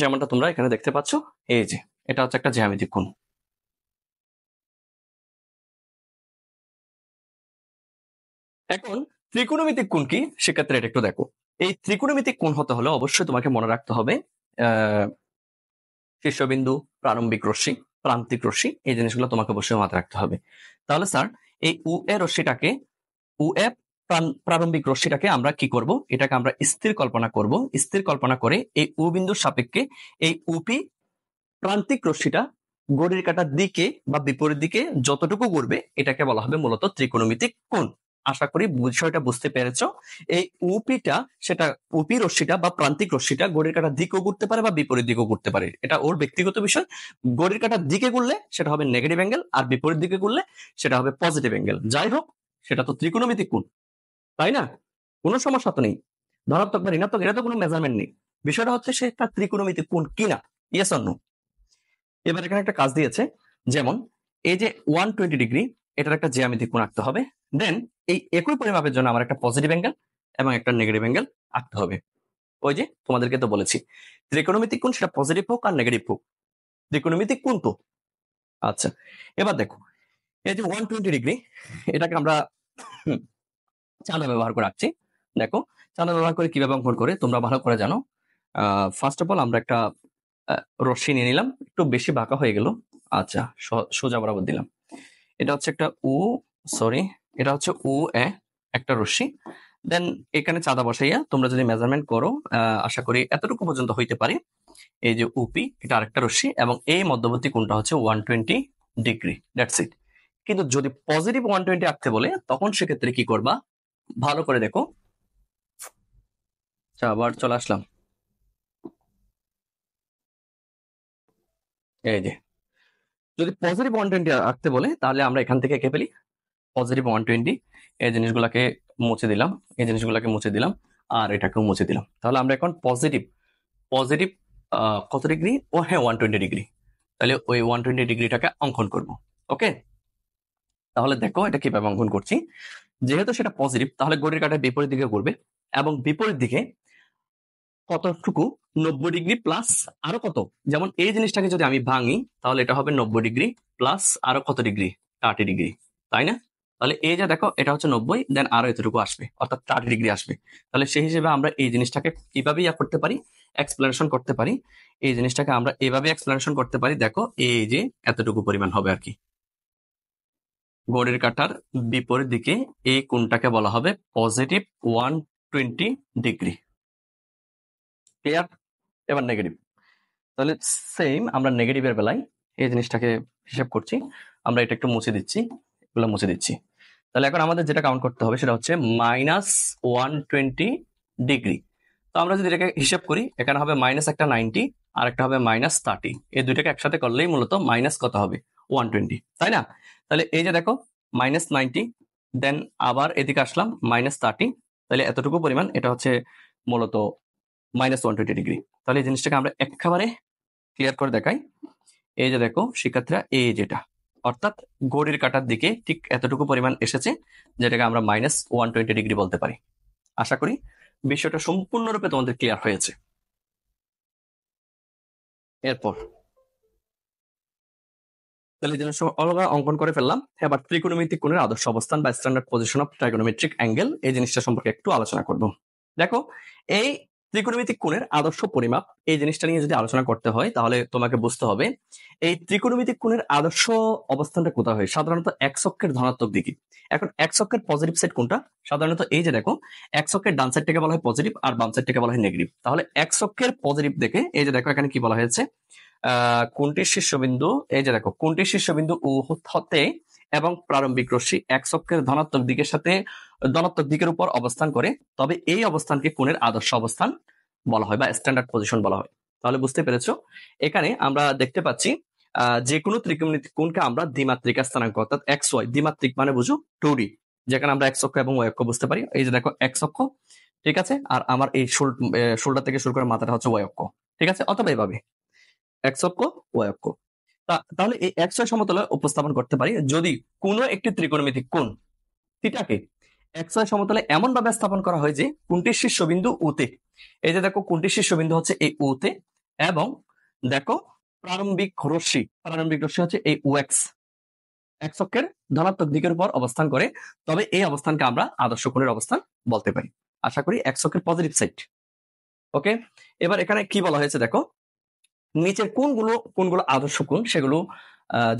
যেমনটা তোমরা এখানে দেখতে পাচ্ছ এই যে এটা হচ্ছে একটা জ্যামিতিক কোণ এখন ত্রিকোণমিতিক কোণ কি সেক্ষেত্রে এটা একটু দেখো এই ত্রিকোণমিতিক কোণ হতে হলে অবশ্যই তোমাকে মনে রাখতে হবে শীর্ষবিন্দু প্রারম্ভিক রশ্মি প্রান্তিক রশ্মি এই জিনিসগুলো তোমাকে অবশ্যই মাথায় রাখতে হবে তাহলে স্যার এই উ এ রশ্মিটাকে উ এ প্রারম্ভিক রশ্মিটাকে আমরা কি করব এটাকে আমরা স্থির কল্পনা করব স্থির কল্পনা করে এই উ বিন্দুর সাপেক্ষে এই উপি প্রান্তিক রশ্মিটা গড়ির কাটার দিকে বা বিপরীত দিকে যতটুকু গড়বে এটাকে বলা হবে মূলত ত্রিকোণমিতিক কোণ আশা করি বিষয়টা বুঝতে পেরেছ এই উপিটা সেটা উপি রশ্মিটা বা প্রান্তিক রশ্মিটা গড়ির কাটা দিকও ঘুরতে পারে বা বিপরীত দিকও ঘুরতে পারে এটা ওর ব্যক্তিগত বিষয় গড়ির কাটার দিকে ঘুরলে সেটা হবে নেগেটিভ অ্যাঙ্গেল আর বিপরীত দিকে ঘুরলে সেটা হবে পজিটিভ অ্যাঙ্গেল যাই হোক সেটা তো ত্রিকোণমিতিক কোণ তাই না কোনো সমস্যা তো নেই ধনাত্মক বা ঋণাত্মক এটা তো কোনো মেজারমেন্ট নেই বিষয়টা হচ্ছে সে তার ত্রিকোণমিতিক কোণ কিনা ইয়েস অন্য এবার এখানে একটা কাজ দিয়েছে যেমন এই যে ওয়ান টোয়েন্টি ডিগ্রি এটার একটা জ্যামিতি কোণ আঁকতে হবে দেন এই একই পরিমাপের জন্য আমার একটা পজিটিভ অ্যাঙ্গেল এবং একটা নেগেটিভ অ্যাঙ্গেল আঁকতে হবে ওই যে তোমাদেরকে তো বলেছি ত্রিকোণমিতিক কোণ সেটা পজিটিভ হোক আর নেগেটিভ হোক ত্রিকোণমিতিক কোণ তো আচ্ছা এবার দেখো এই যে ওয়ান টোয়েন্টি ডিগ্রি এটাকে আমরা চাঁদা ব্যবহার করে রাখছি দেখো চাঁদা ব্যবহার করে কিভাবে অঙ্কন করে তোমরা ভালো করে জানো ফার্স্ট অফ অল আমরা একটা রশ্মি নিয়ে নিলাম একটু বেশি বাঁকা হয়ে গেল আচ্ছা সোজা বরাবর দিলাম এটা হচ্ছে একটা উ সরি এটা হচ্ছে ও এ একটা রশ্মি দেন এখানে চাঁদা বসাইয়া তোমরা যদি মেজারমেন্ট করো আশা করি এতটুকু পর্যন্ত হইতে পারে এই যে উপি এটা আরেকটা রশ্মি এবং এই মধ্যবর্তী কোনটা হচ্ছে one twenty degree that's it কিন্তু যদি পজিটিভ ওয়ান টোয়েন্টি আঁকতে বলে তখন সেক্ষেত্রে কি করবা ভালো করে দেখো আচ্ছা, আবার চলে আসলাম এই যে যদি পজিটিভ ওয়ান টোয়েন্টি আঁকতে বলে তাহলে আমরা এখান থেকে এঁকে ফেলি পজিটিভ ওয়ান টোয়েন্টি এই জিনিসগুলোকে মুছে দিলাম এই জিনিসগুলোকে মুছে দিলাম আর এটাকেও মুছে দিলাম তাহলে আমরা এখন পজিটিভ পজিটিভ কত ডিগ্রি ও হ্যাঁ ওয়ান টোয়েন্টি ডিগ্রি তাহলে ওই ওয়ান টোয়েন্টি ডিগ্রিটাকে অঙ্কন করব ওকে তাহলে দেখো এটা কিভাবে অঙ্কন করছি যেহেতু সেটা পজিটিভ তাহলে গড়ির কাটা বিপরীত দিকে ঘুরবে এবং বিপরীত দিকে কতটুকু নব্বই ডিগ্রি প্লাস আরো কত যেমন এই জিনিসটাকে যদি আমি ভাঙি তাহলে এটা হবে নব্বই ডিগ্রি প্লাস আরো কত ডিগ্রি থার্টি ডিগ্রি তাই না তাহলে এই যে দেখো এটা হচ্ছে নব্বই দেন আরো এতটুকু আসবে অর্থাৎ চার ডিগ্রি আসবে তাহলে সেই হিসেবে আমরা এই জিনিসটাকে কিভাবে ইয়া করতে পারি এক্সপ্লেনেশন করতে পারি এই জিনিসটাকে আমরা এভাবে এক্সপ্লেনেশন করতে পারি দেখো এই যে এতটুকু পরিমাণ হবে আর কি গড়ের কাটার বিপরীত দিকে এই কোনটাকে বলা হবে positive one twenty degree clear এবার নেগেটিভ তাহলে সেম আমরা নেগেটিভের বেলায় এই জিনিসটাকে হিসেব করছি আমরা এটা একটু মুছে দিচ্ছি এগুলো মুছে দিচ্ছি তাহলে এখন আমাদের যেটা কাউন্ট করতে হবে সেটা হচ্ছে মাইনাস ওয়ান টোয়েন্টি ডিগ্রি তো আমরা যদি এটাকে হিসেব করি এখানে হবে মাইনাস একটা নাইনটি আর একটা হবে মাইনাস থার্টি এই দুইটাকে একসাথে করলেই মূলত মাইনাস কত হবে ওয়ান টোয়েন্টি তাই না তাহলে এই যে দেখো মাইনাস নাইনটি দেন আবার এদিকে আসলাম মাইনাস থার্টি তাহলে এতটুকু পরিমাণ এটা হচ্ছে মূলত মাইনাস ওয়ান টোয়েন্টি ডিগ্রি তাহলে এই জিনিসটাকে আমরা একেবারে ক্লিয়ার করে দেখাই এই যে দেখো শিক্ষার্থীরা এই যেটা অর্থাৎ ঘড়ির কাটার দিকে ঠিক এতটুকু পরিমাণ এসেছে যেটাকে আমরা মাইনাস ওয়ান টোয়েন্টি ডিগ্রি বলতে পারি আশা করি বিষয়টা সম্পূর্ণরূপে তোমাদের ক্লিয়ার হয়েছে এরপর তাহলে যেন অলগা অঙ্কন করে ফেললাম এবার ত্রিকোণমিতিক কোণের আদর্শ অবস্থান বা standard position of trigonometric angle এই জিনিসটা সম্পর্কে একটু আলোচনা করব দেখো এই ত্রিকোণমিতিক কোণের আদর্শ পরিমাপ এই জিনিসটা নিয়ে যদি আলোচনা করতে হয় তাহলে তোমাকে বুঝতে হবে এই ত্রিকোণমিতিক কোণের আদর্শ অবস্থানটা কোথায় হয় সাধারণত এক অক্ষের ধনাত্মক দিকে এখন এক অক্ষের পজিটিভ সাইড কোনটা সাধারণত এই যে দেখো এক অক্ষের ডান সাইডটাকে বলা হয় পজিটিভ আর বাম সাইডটাকে বলা হয় নেগেটিভ তাহলে এক অক্ষের পজিটিভ দেখে এই যে দেখো এখানে কি বলা হয়েছে আহ কোনটির শীর্ষবিন্দু এই যে দেখো কোনটির শীর্ষবিন্দু ও হতে এবং প্রারম্ভিক রশ্মি এক অক্ষের ধনাত্মক দিকের সাথে ধনাত্মক দিকের উপর অবস্থান করে তবে এই অবস্থানকে কোণের আদর্শ অবস্থান বলা হয় বা স্ট্যান্ডার্ড পজিশন বলা হয় তাহলে বুঝতে পেরেছো এখানে আমরা দেখতে পাচ্ছি যে কোনো ত্রিকোণমিতিক কোণকে আমরা দ্বিমাত্রিক স্থানাঙ্ক অর্থাৎ এক্স ওয়াই দ্বিমাত্রিক মানে বুঝো টু ডি যেখানে আমরা এক্স অক্ষ এবং ওয়াই অক্ষ বুঝতে পারি এই যে দেখো এক্স অক্ষ ঠিক আছে আর আমার এই শোল্ডার থেকে শুরু করে মাথাটা হচ্ছে ওয়াই অক্ষ ঠিক আছে অথবা এভাবে এক্স অক্ষ ওয়াই অক্ষ তাহলে এই এক্স ওয়াই সমতলে উপস্থাপন করতে পারি যদি কোনো একটি ত্রিকোণমিতিক কোণ থিটাকে এক্সয় সমতলে এমন ভাবে স্থাপন করা হয় যে কোনটির শীর্ষবিন্দু উতে এই যে দেখো কোনটির শীর্ষবিন্দু হচ্ছে এই উতে এবং দেখো প্রারম্ভিক রশ্মি প্রারম্ভিক রশ্মি হচ্ছে এই উএক্স ধনাত্মক দিকের উপর অবস্থান করে তবে এই অবস্থানকে আমরা আদর্শ কোণের অবস্থান বলতে পারি আশা করি এক্স পজিটিভ সাইড ওকে এবার এখানে কি বলা হয়েছে দেখো নিচের কোনগুলো কোনগুলো আদর্শ কোণ সেগুলো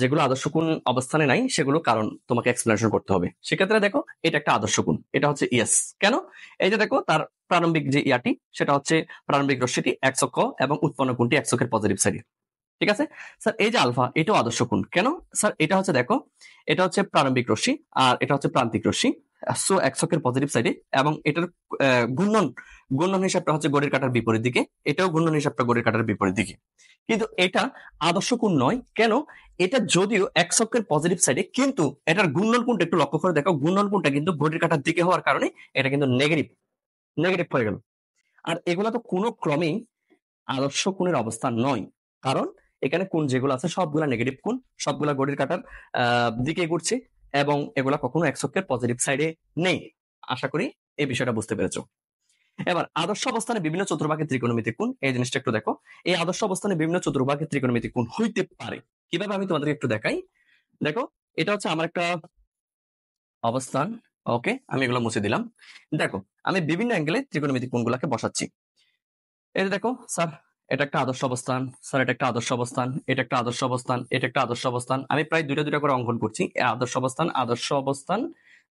যেগুলো আদর্শ কোন অবস্থানে নাই সেগুলো কারণ তোমাকে এক্সপ্লেনেশন করতে হবে সেক্ষেত্রে দেখো এটা একটা আদর্শ কোন এটা হচ্ছে ইয়েস কেন এই যে দেখো তার প্রারম্ভিক যে ইয়াটি সেটা হচ্ছে প্রারম্ভিক রশ্মিটি ক এবং উৎপন্ন কোণটি একচক্ষের পজিটিভ সাইডে ঠিক আছে স্যার এই যে আলফা এটাও আদর্শ কোন কেন স্যার এটা হচ্ছে দেখো এটা হচ্ছে প্রারম্ভিক রশ্মি আর এটা হচ্ছে প্রান্তিক রশ্মি একশো একশকের পজিটিভ সাইডে এবং এটার গুণন গুণন হিসাবটা হচ্ছে গড়ের কাটার বিপরীত দিকে এটাও গুণন হিসাবটা গড়ের কাটার বিপরীত দিকে কিন্তু এটা আদর্শ কোণ নয় কেন এটা যদিও একশকের পজিটিভ সাইডে কিন্তু এটার গুণন কোণটা একটু লক্ষ্য করে দেখো গুণন কোণটা কিন্তু গড়ের কাটার দিকে হওয়ার কারণে এটা কিন্তু নেগেটিভ নেগেটিভ হয়ে গেল আর এগুলো তো কোনো ক্রমেই আদর্শ কোণের অবস্থান নয় কারণ এখানে কোন যেগুলো আছে সবগুলা নেগেটিভ কোন সবগুলা গড়ির কাটার দিকে ঘুরছে এবং এগুলো কখনো এক চক্ষের পজিটিভ সাইডে নেই আশা করি এই বিষয়টা বুঝতে পেরেছো এবার আদর্শ অবস্থানে বিভিন্ন চতুর্ভাগের ত্রিকোণমিতি কোন এই জিনিসটা একটু দেখো এই আদর্শ অবস্থানে বিভিন্ন চতুর্ভাগের ত্রিকোণমিতি কোন হইতে পারে কিভাবে আমি তোমাদেরকে একটু দেখাই দেখো এটা হচ্ছে আমার একটা অবস্থান ওকে আমি এগুলো মুছে দিলাম দেখো আমি বিভিন্ন অ্যাঙ্গেলে ত্রিকোণমিতি কোণগুলাকে বসাচ্ছি এই দেখো স্যার এটা একটা আদর্শ অবস্থান স্যার এটা একটা আদর্শ অবস্থান এটা একটা আদর্শ অবস্থান এটা একটা আদর্শ অবস্থান আমি প্রায় দুইটা দুইটা করে অঙ্কন করছি আদর্শ অবস্থান আদর্শ অবস্থান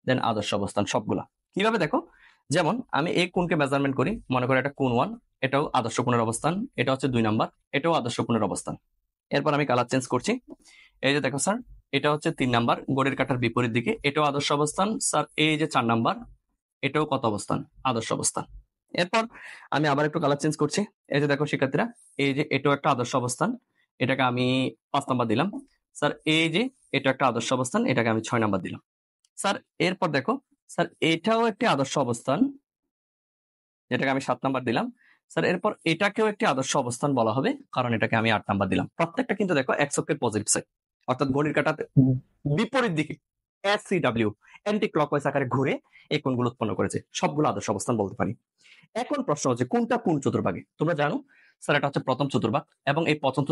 দেন আদর্শ অবস্থান সবগুলা কিভাবে দেখো যেমন আমি এই কোনকে মেজারমেন্ট করি মনে করো এটা কোন ওয়ান এটাও আদর্শ কোণের অবস্থান এটা হচ্ছে দুই নাম্বার এটাও আদর্শ কোণের অবস্থান এরপর আমি কালার চেঞ্জ করছি এই যে দেখো স্যার এটা হচ্ছে তিন নাম্বার গোড়ের কাঠার বিপরীত দিকে এটাও আদর্শ অবস্থান স্যার এই যে চার নাম্বার এটাও কত অবস্থান আদর্শ অবস্থান এরপর আমি আবার একটু কালার চেঞ্জ করছি এই যে দেখো শিক্ষার্থীরা এই যে এটাও একটা আদর্শ অবস্থান এটাকে আমি পাঁচ নাম্বার দিলাম স্যার এই যে এটা একটা আদর্শ অবস্থান এটাকে আমি ছয় নাম্বার দিলাম স্যার এরপর দেখো স্যার এটাও একটি আদর্শ অবস্থান যেটাকে আমি সাত নাম্বার দিলাম স্যার এরপর এটাকেও একটি আদর্শ অবস্থান বলা হবে কারণ এটাকে আমি আট নাম্বার দিলাম প্রত্যেকটা কিন্তু দেখো এক চক্ষের পজিটিভ সাইড অর্থাৎ ঘড়ির কাটাতে বিপরীত দিকে এসসিডাব্লিউ সি অ্যান্টি ক্লকওয়াইজ আকারে ঘুরে এই কোণগুলো উৎপন্ন করেছে সবগুলো আদর্শ অবস্থান বলতে পারি এখন প্রশ্ন হচ্ছে কোনটা কোন চতুর্ভাগে তোমরা জানো স্যার এটা হচ্ছে প্রথম চতুর্ভাগ এবং এই প্রথম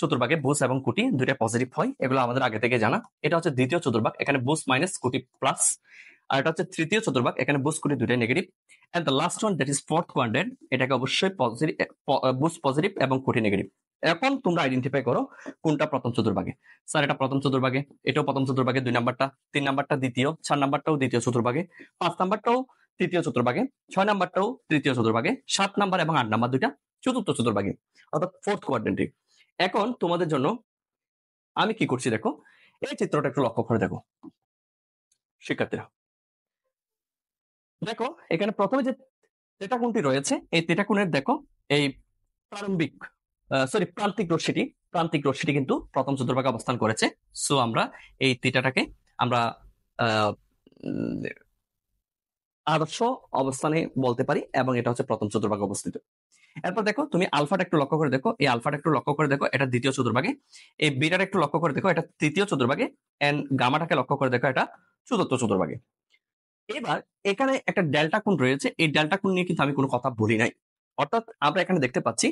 চতুর্ভাগে বুস এবং কুটি দুইটা পজিটিভ হয় এগুলো আমাদের আগে থেকে জানা এটা হচ্ছে দ্বিতীয় চতুর্ভাগ এখানে বুস মাইনাস কুটি প্লাস আর এটা হচ্ছে তৃতীয় চতুর্ভাগ এখানে বুস কুটি দুইটাই negative and the last one that is fourth quadrant এটাকে অবশ্যই পজিটিভ বুস পজিটিভ এবং কুটি নেগেটিভ এখন তোমরা আইডেন্টিফাই করো কোনটা প্রথম চতুর্ভাগে স্যার এটা প্রথম চতুর্ভাগে এটাও প্রথম চতুর্ভাগে দুই নাম্বারটা তিন নাম্বারটা দ্বিতীয় চার নাম্বারটাও দ্বিতীয় চতুর্ভাগে পাঁচ নাম্বারটাও তৃতীয় চতুর্ভাগে ছয় নাম্বারটাও তৃতীয় চতুর্ভাগে সাত নাম্বার এবং আট নাম্বার দুইটা চতুর্থ চতুর্ভাগে অর্থাৎ ফোর্থ কোয়ার্ডেন্টে এখন তোমাদের জন্য আমি কি করছি দেখো এই চিত্রটা একটু লক্ষ্য করে দেখো শিক্ষার্থীরা দেখো এখানে প্রথমে যে তেটাকুণটি রয়েছে এই তেটাকুণের দেখো এই প্রারম্ভিক সরি প্রান্তিক রশ্মিটি প্রান্তিক রশ্মিটি কিন্তু প্রথম চতুর্ভাগে অবস্থান করেছে সো আমরা এই তিটাটাকে আমরা আদর্শ অবস্থানে বলতে পারি এবং এটা হচ্ছে প্রথম চতুর্ভাগে অবস্থিত এরপর দেখো তুমি আলফাটা একটু লক্ষ্য করে দেখো এই আলফাটা একটু লক্ষ্য করে দেখো এটা দ্বিতীয় চতুর্ভাগে এই বিটাটা একটু লক্ষ্য করে দেখো এটা তৃতীয় চতুর্ভাগে এন্ড গামাটাকে লক্ষ্য করে দেখো এটা চতুর্থ চতুর্ভাগে এবার এখানে একটা ডেল্টা কোণ রয়েছে এই ডেল্টা কোণ নিয়ে কিন্তু আমি কোনো কথা বলি নাই অর্থাৎ আমরা এখানে দেখতে পাচ্ছি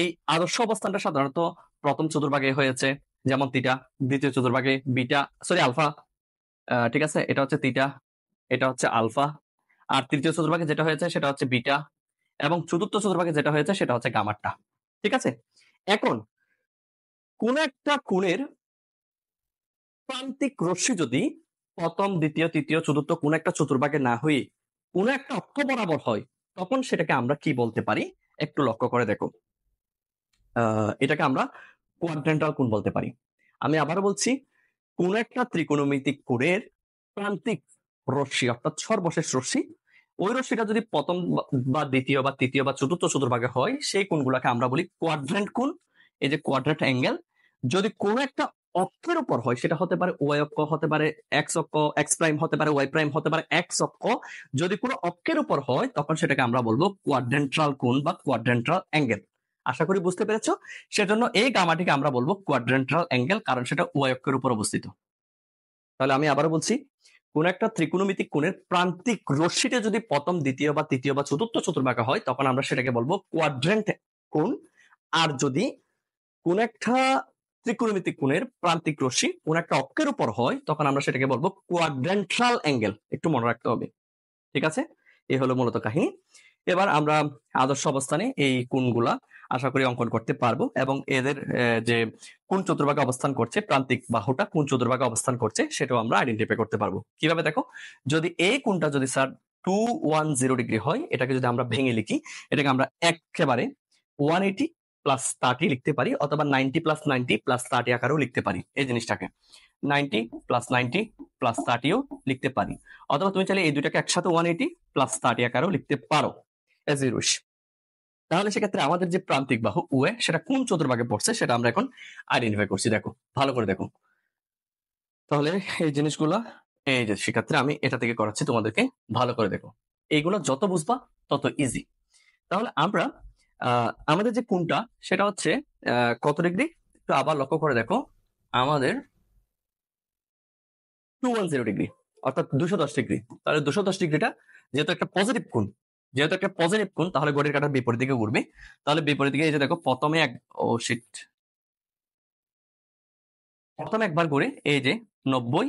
এই আদর্শ অবস্থানটা সাধারণত প্রথম চতুর্ভাগে হয়েছে যেমন তিটা দ্বিতীয় চতুর্ভাগে বিটা সরি আলফা ঠিক আছে এটা হচ্ছে তিটা এটা হচ্ছে আলফা আর তৃতীয় চতুর্ভাগে যেটা হয়েছে সেটা হচ্ছে বিটা এবং চতুর্থ চতুর্ভাগে যেটা হয়েছে সেটা হচ্ছে গামারটা ঠিক আছে এখন কোন একটা কোণের প্রান্তিক রশ্মি যদি প্রথম দ্বিতীয় তৃতীয় চতুর্থ কোন একটা চতুর্ভাগে না হয়ে কোন একটা অক্ষ বরাবর হয় তখন সেটাকে আমরা কি বলতে পারি একটু লক্ষ্য করে দেখো এটাকে আমরা কোয়াড্রেন্টাল কোণ বলতে পারি আমি আবার বলছি কোন একটা ত্রিকোণমিতিক কোণের প্রান্তিক রশ্মি অর্থাৎ সর্বশেষ রশ্মি ওই রশ্মিটা যদি প্রথম বা দ্বিতীয় বা তৃতীয় বা চতুর্থ চতুর্ভাগে হয় সেই কোণগুলোকে আমরা বলি কোয়াড্রেন্ট কোণ এই যে কোয়াড্রেন্ট অ্যাঙ্গেল যদি কোন একটা অক্ষের উপর হয় সেটা হতে পারে ওয়াই অক্ষ হতে পারে এক্স অক্ষ এক্স প্রাইম হতে পারে ওয়াই প্রাইম হতে পারে এক্স অক্ষ যদি কোনো অক্ষের উপর হয় তখন সেটাকে আমরা বলবো কোয়াড্রেন্ট্রাল কোণ বা কোয়াড্রেন্ট্রাল অ্যাঙ্গেল আশা করি বুঝতে পেরেছ সেজন্য এই গামাটিকে আমরা বলবো কোয়াড্রেন্ট্রাল অ্যাঙ্গেল কারণ সেটা ওয়াই অক্ষের উপর অবস্থিত তাহলে আমি আবারও বলছি কোন একটা ত্রিকোণমিতিক কোণের প্রান্তিক রশ্মিতে যদি প্রথম দ্বিতীয় বা তৃতীয় বা চতুর্থ চতুর্মাকা হয় তখন আমরা সেটাকে বলবো কোয়াড্রেন্ট কোণ আর যদি কোন একটা ত্রিকোণমিতিক কোণের প্রান্তিক রশ্মি কোন একটা অক্ষের উপর হয় তখন আমরা সেটাকে বলবো কোয়াড্রেন্ট্রাল অ্যাঙ্গেল একটু মনে রাখতে হবে ঠিক আছে এই হলো মূলত কাহিনী এবার আমরা আদর্শ অবস্থানে এই কোণগুলা আশা করি অঙ্কন করতে পারবো এবং এদের যে কোন চতুর্ভাগে অবস্থান করছে প্রান্তিক বাহুটা কোন চতুর্ভাগে অবস্থান করছে সেটাও আমরা আইডেন্টিফাই করতে পারবো কিভাবে দেখো যদি এই কোণটা যদি sir two one zero degree হয় এটাকে যদি আমরা ভেঙে লিখি এটাকে আমরা একেবারে ওয়ান এইটি প্লাস থার্টি লিখতে পারি অথবা ninety plus ninety plus thirty আকারেও লিখতে পারি এই জিনিসটাকে নাইনটি প্লাস নাইনটি প্লাস থার্টিও লিখতে পারি অথবা তুমি চাইলে এই দুটাকে একসাথে ওয়ান এইটি প্লাস থার্টি আকারেও লিখতে পারো এজ ইউস তাহলে সেক্ষেত্রে আমাদের যে প্রান্তিক বাহু উয়ে সেটা কোন চতুর্ভাগে পড়ছে সেটা আমরা এখন আইডেন্টিফাই করছি দেখো ভালো করে দেখো তাহলে এই জিনিসগুলো এই যে সেক্ষেত্রে আমি এটা থেকে করাচ্ছি তোমাদেরকে ভালো করে দেখো এইগুলো যত বুঝবা তত ইজি তাহলে আমরা আমাদের যে কোনটা সেটা হচ্ছে কত ডিগ্রি একটু আবার লক্ষ্য করে দেখো আমাদের টু ওয়ান জিরো ডিগ্রি অর্থাৎ দুশো দশ ডিগ্রি তাহলে দুশো দশ ডিগ্রিটা যেহেতু একটা পজিটিভ কোণ যেহেতু একটা পজিটিভ কোণ তাহলে ঘড়ির কাঁটা বিপরীত দিকে ঘুরবে তাহলে বিপরীত দিকে এই যে দেখো প্রথমে এক ও শীত প্রথমে একবার ঘুরে এই যে নব্বই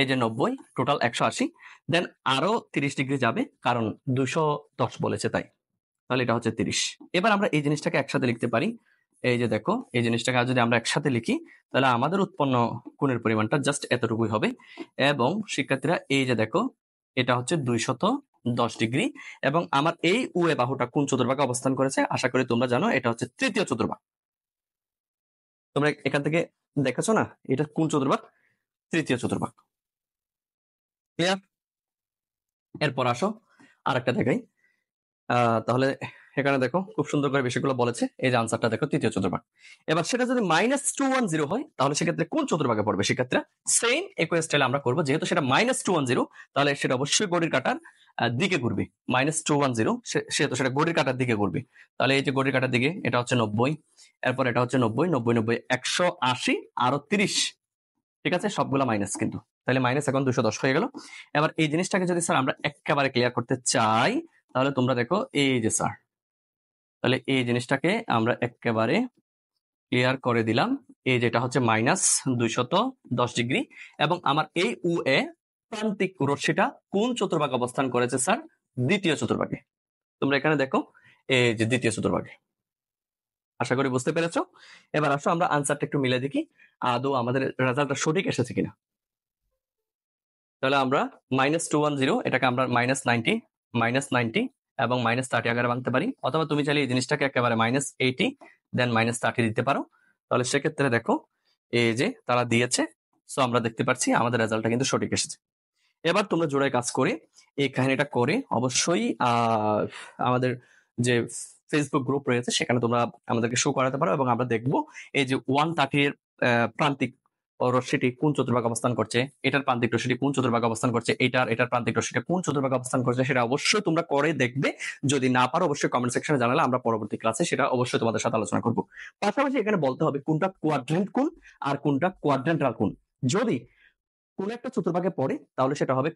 এই যে নব্বই টোটাল একশো আশি দেন আরো তিরিশ ডিগ্রি যাবে কারণ দুশো দশ বলেছে তাই তাহলে এটা হচ্ছে তিরিশ এবার আমরা এই জিনিসটাকে একসাথে লিখতে পারি এই যে দেখো এই জিনিসটাকে যদি আমরা একসাথে লিখি তাহলে আমাদের উৎপন্ন কোণের পরিমাণটা জাস্ট এতটুকুই হবে এবং শিক্ষার্থীরা এই যে দেখো এটা হচ্ছে দুইশত দশ ডিগ্রি এবং আমার এই উয়ে বাহুটা কোন চতুর্ভাগে অবস্থান করেছে আশা করি তোমরা জানো এটা হচ্ছে তৃতীয় চতুর্ভাগ তোমরা এখান থেকে দেখেছো না এটা কোন চতুর্ভাগ তৃতীয় চতুর্ভাগ ক্লিয়ার এরপর আসো আর একটা দেখাই তাহলে এখানে দেখো খুব সুন্দর করে বিষয়গুলো বলেছে এই যে আনসারটা দেখো তৃতীয় চতুর্ভাগ এবার সেটা যদি মাইনাস টু ওয়ান জিরো হয় তাহলে সেক্ষেত্রে কোন চতুর্ভাগে পড়বে সেক্ষেত্রে সেম একই স্টাইলে আমরা করবো যেহেতু সেটা মাইনাস টু ওয়ান জিরো তাহলে সেটা অবশ্যই গড়ির কাটার দিকে ঘুরবে মাইনাস টু ওয়ান জিরো সেহেতু সেটা গড়ির কাটার দিকে ঘুরবে তাহলে এই যে গড়ির কাটার দিকে এটা হচ্ছে নব্বই এরপর এটা হচ্ছে নব্বই নব্বই নব্বই একশো আশি আরো তিরিশ ঠিক আছে সবগুলো মাইনাস কিন্তু তাহলে মাইনাস এখন দুশো দশ হয়ে গেল এবার এই জিনিসটাকে যদি স্যার আমরা একেবারে ক্লিয়ার করতে চাই তাহলে তোমরা দেখো এই যে স্যার তাহলে এই জিনিসটাকে আমরা একেবারে ক্লিয়ার করে দিলাম এই যেটা হচ্ছে মাইনাস দুইশত দশ ডিগ্রি এবং আমার এই উ এ প্রান্তিক রশ্মিটা কোন চতুর্ভাগে অবস্থান করেছে স্যার দ্বিতীয় চতুর্ভাগে তোমরা এখানে দেখো এই যে দ্বিতীয় চতুর্ভাগে আশা করি বুঝতে পেরেছ এবার আসো আমরা আনসারটা একটু মিলে দেখি আদৌ আমাদের রেজাল্টটা সঠিক এসেছে কিনা তাহলে আমরা মাইনাস টু ওয়ান জিরো এটাকে আমরা মাইনাস নাইনটি মাইনাস নাইনটি এবং মাইনাস থার্টি আকারে ভাঙতে পারি অথবা তুমি চাইলে এই জিনিসটাকে একেবারে minus eighty then minus thirty দিতে পারো তাহলে সেক্ষেত্রে দেখো এই যে তারা দিয়েছে সো আমরা দেখতে পাচ্ছি আমাদের রেজাল্টটা কিন্তু সঠিক এসেছে এবার তোমরা জোড়ায় কাজ করে এই কাহিনীটা করে অবশ্যই আমাদের যে ফেসবুক গ্রুপ রয়েছে সেখানে তোমরা আমাদেরকে শো করাতে পারো এবং আমরা দেখব এই যে ওয়ান থার্টির প্রান্তিক রশ্মিটি কোন চতুর্ভাগ অবস্থান করছে এটার প্রান্তিক রশ্মিটি কোন চতুর্ভাগ অবস্থান করছে এটার এটার প্রান্তিক রশ্মিটা কোন চতুর্ভাগ অবস্থান করছে সেটা অবশ্যই তোমরা করে দেখবে যদি না পারো অবশ্যই কমেন্ট সেকশনে জানালে আমরা পরবর্তী ক্লাসে সেটা অবশ্যই তোমাদের সাথে আলোচনা করব পাশাপাশি এখানে বলতে হবে কোনটা কোয়াড্রেন্ট কোন আর কোনটা কোয়াড্রেন্টাল কোন যদি কোন একটা চতুর্ভাগে পড়ে তাহলে সেটা হবে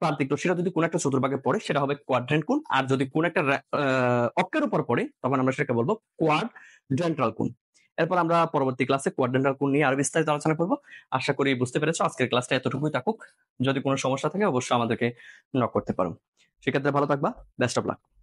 প্রান্তিক রশ্মিটা যদি কোন একটা চতুর্ভাগে পড়ে সেটা হবে কোয়াড্রেন্ট কোন আর যদি কোন একটা অক্ষের উপর পড়ে তখন আমরা সেটাকে বলবো কোয়াড্রেন্টাল কোন এরপর আমরা পরবর্তী ক্লাসে কোয়াড্রেন্টাল কোন নিয়ে আরো বিস্তারিত আলোচনা করবো আশা করি বুঝতে পেরেছো আজকের ক্লাসটা এতটুকুই থাকুক যদি কোনো সমস্যা থাকে অবশ্যই আমাদেরকে নক করতে পারো সেক্ষেত্রে ভালো থাকবা বেস্ট অফ লাক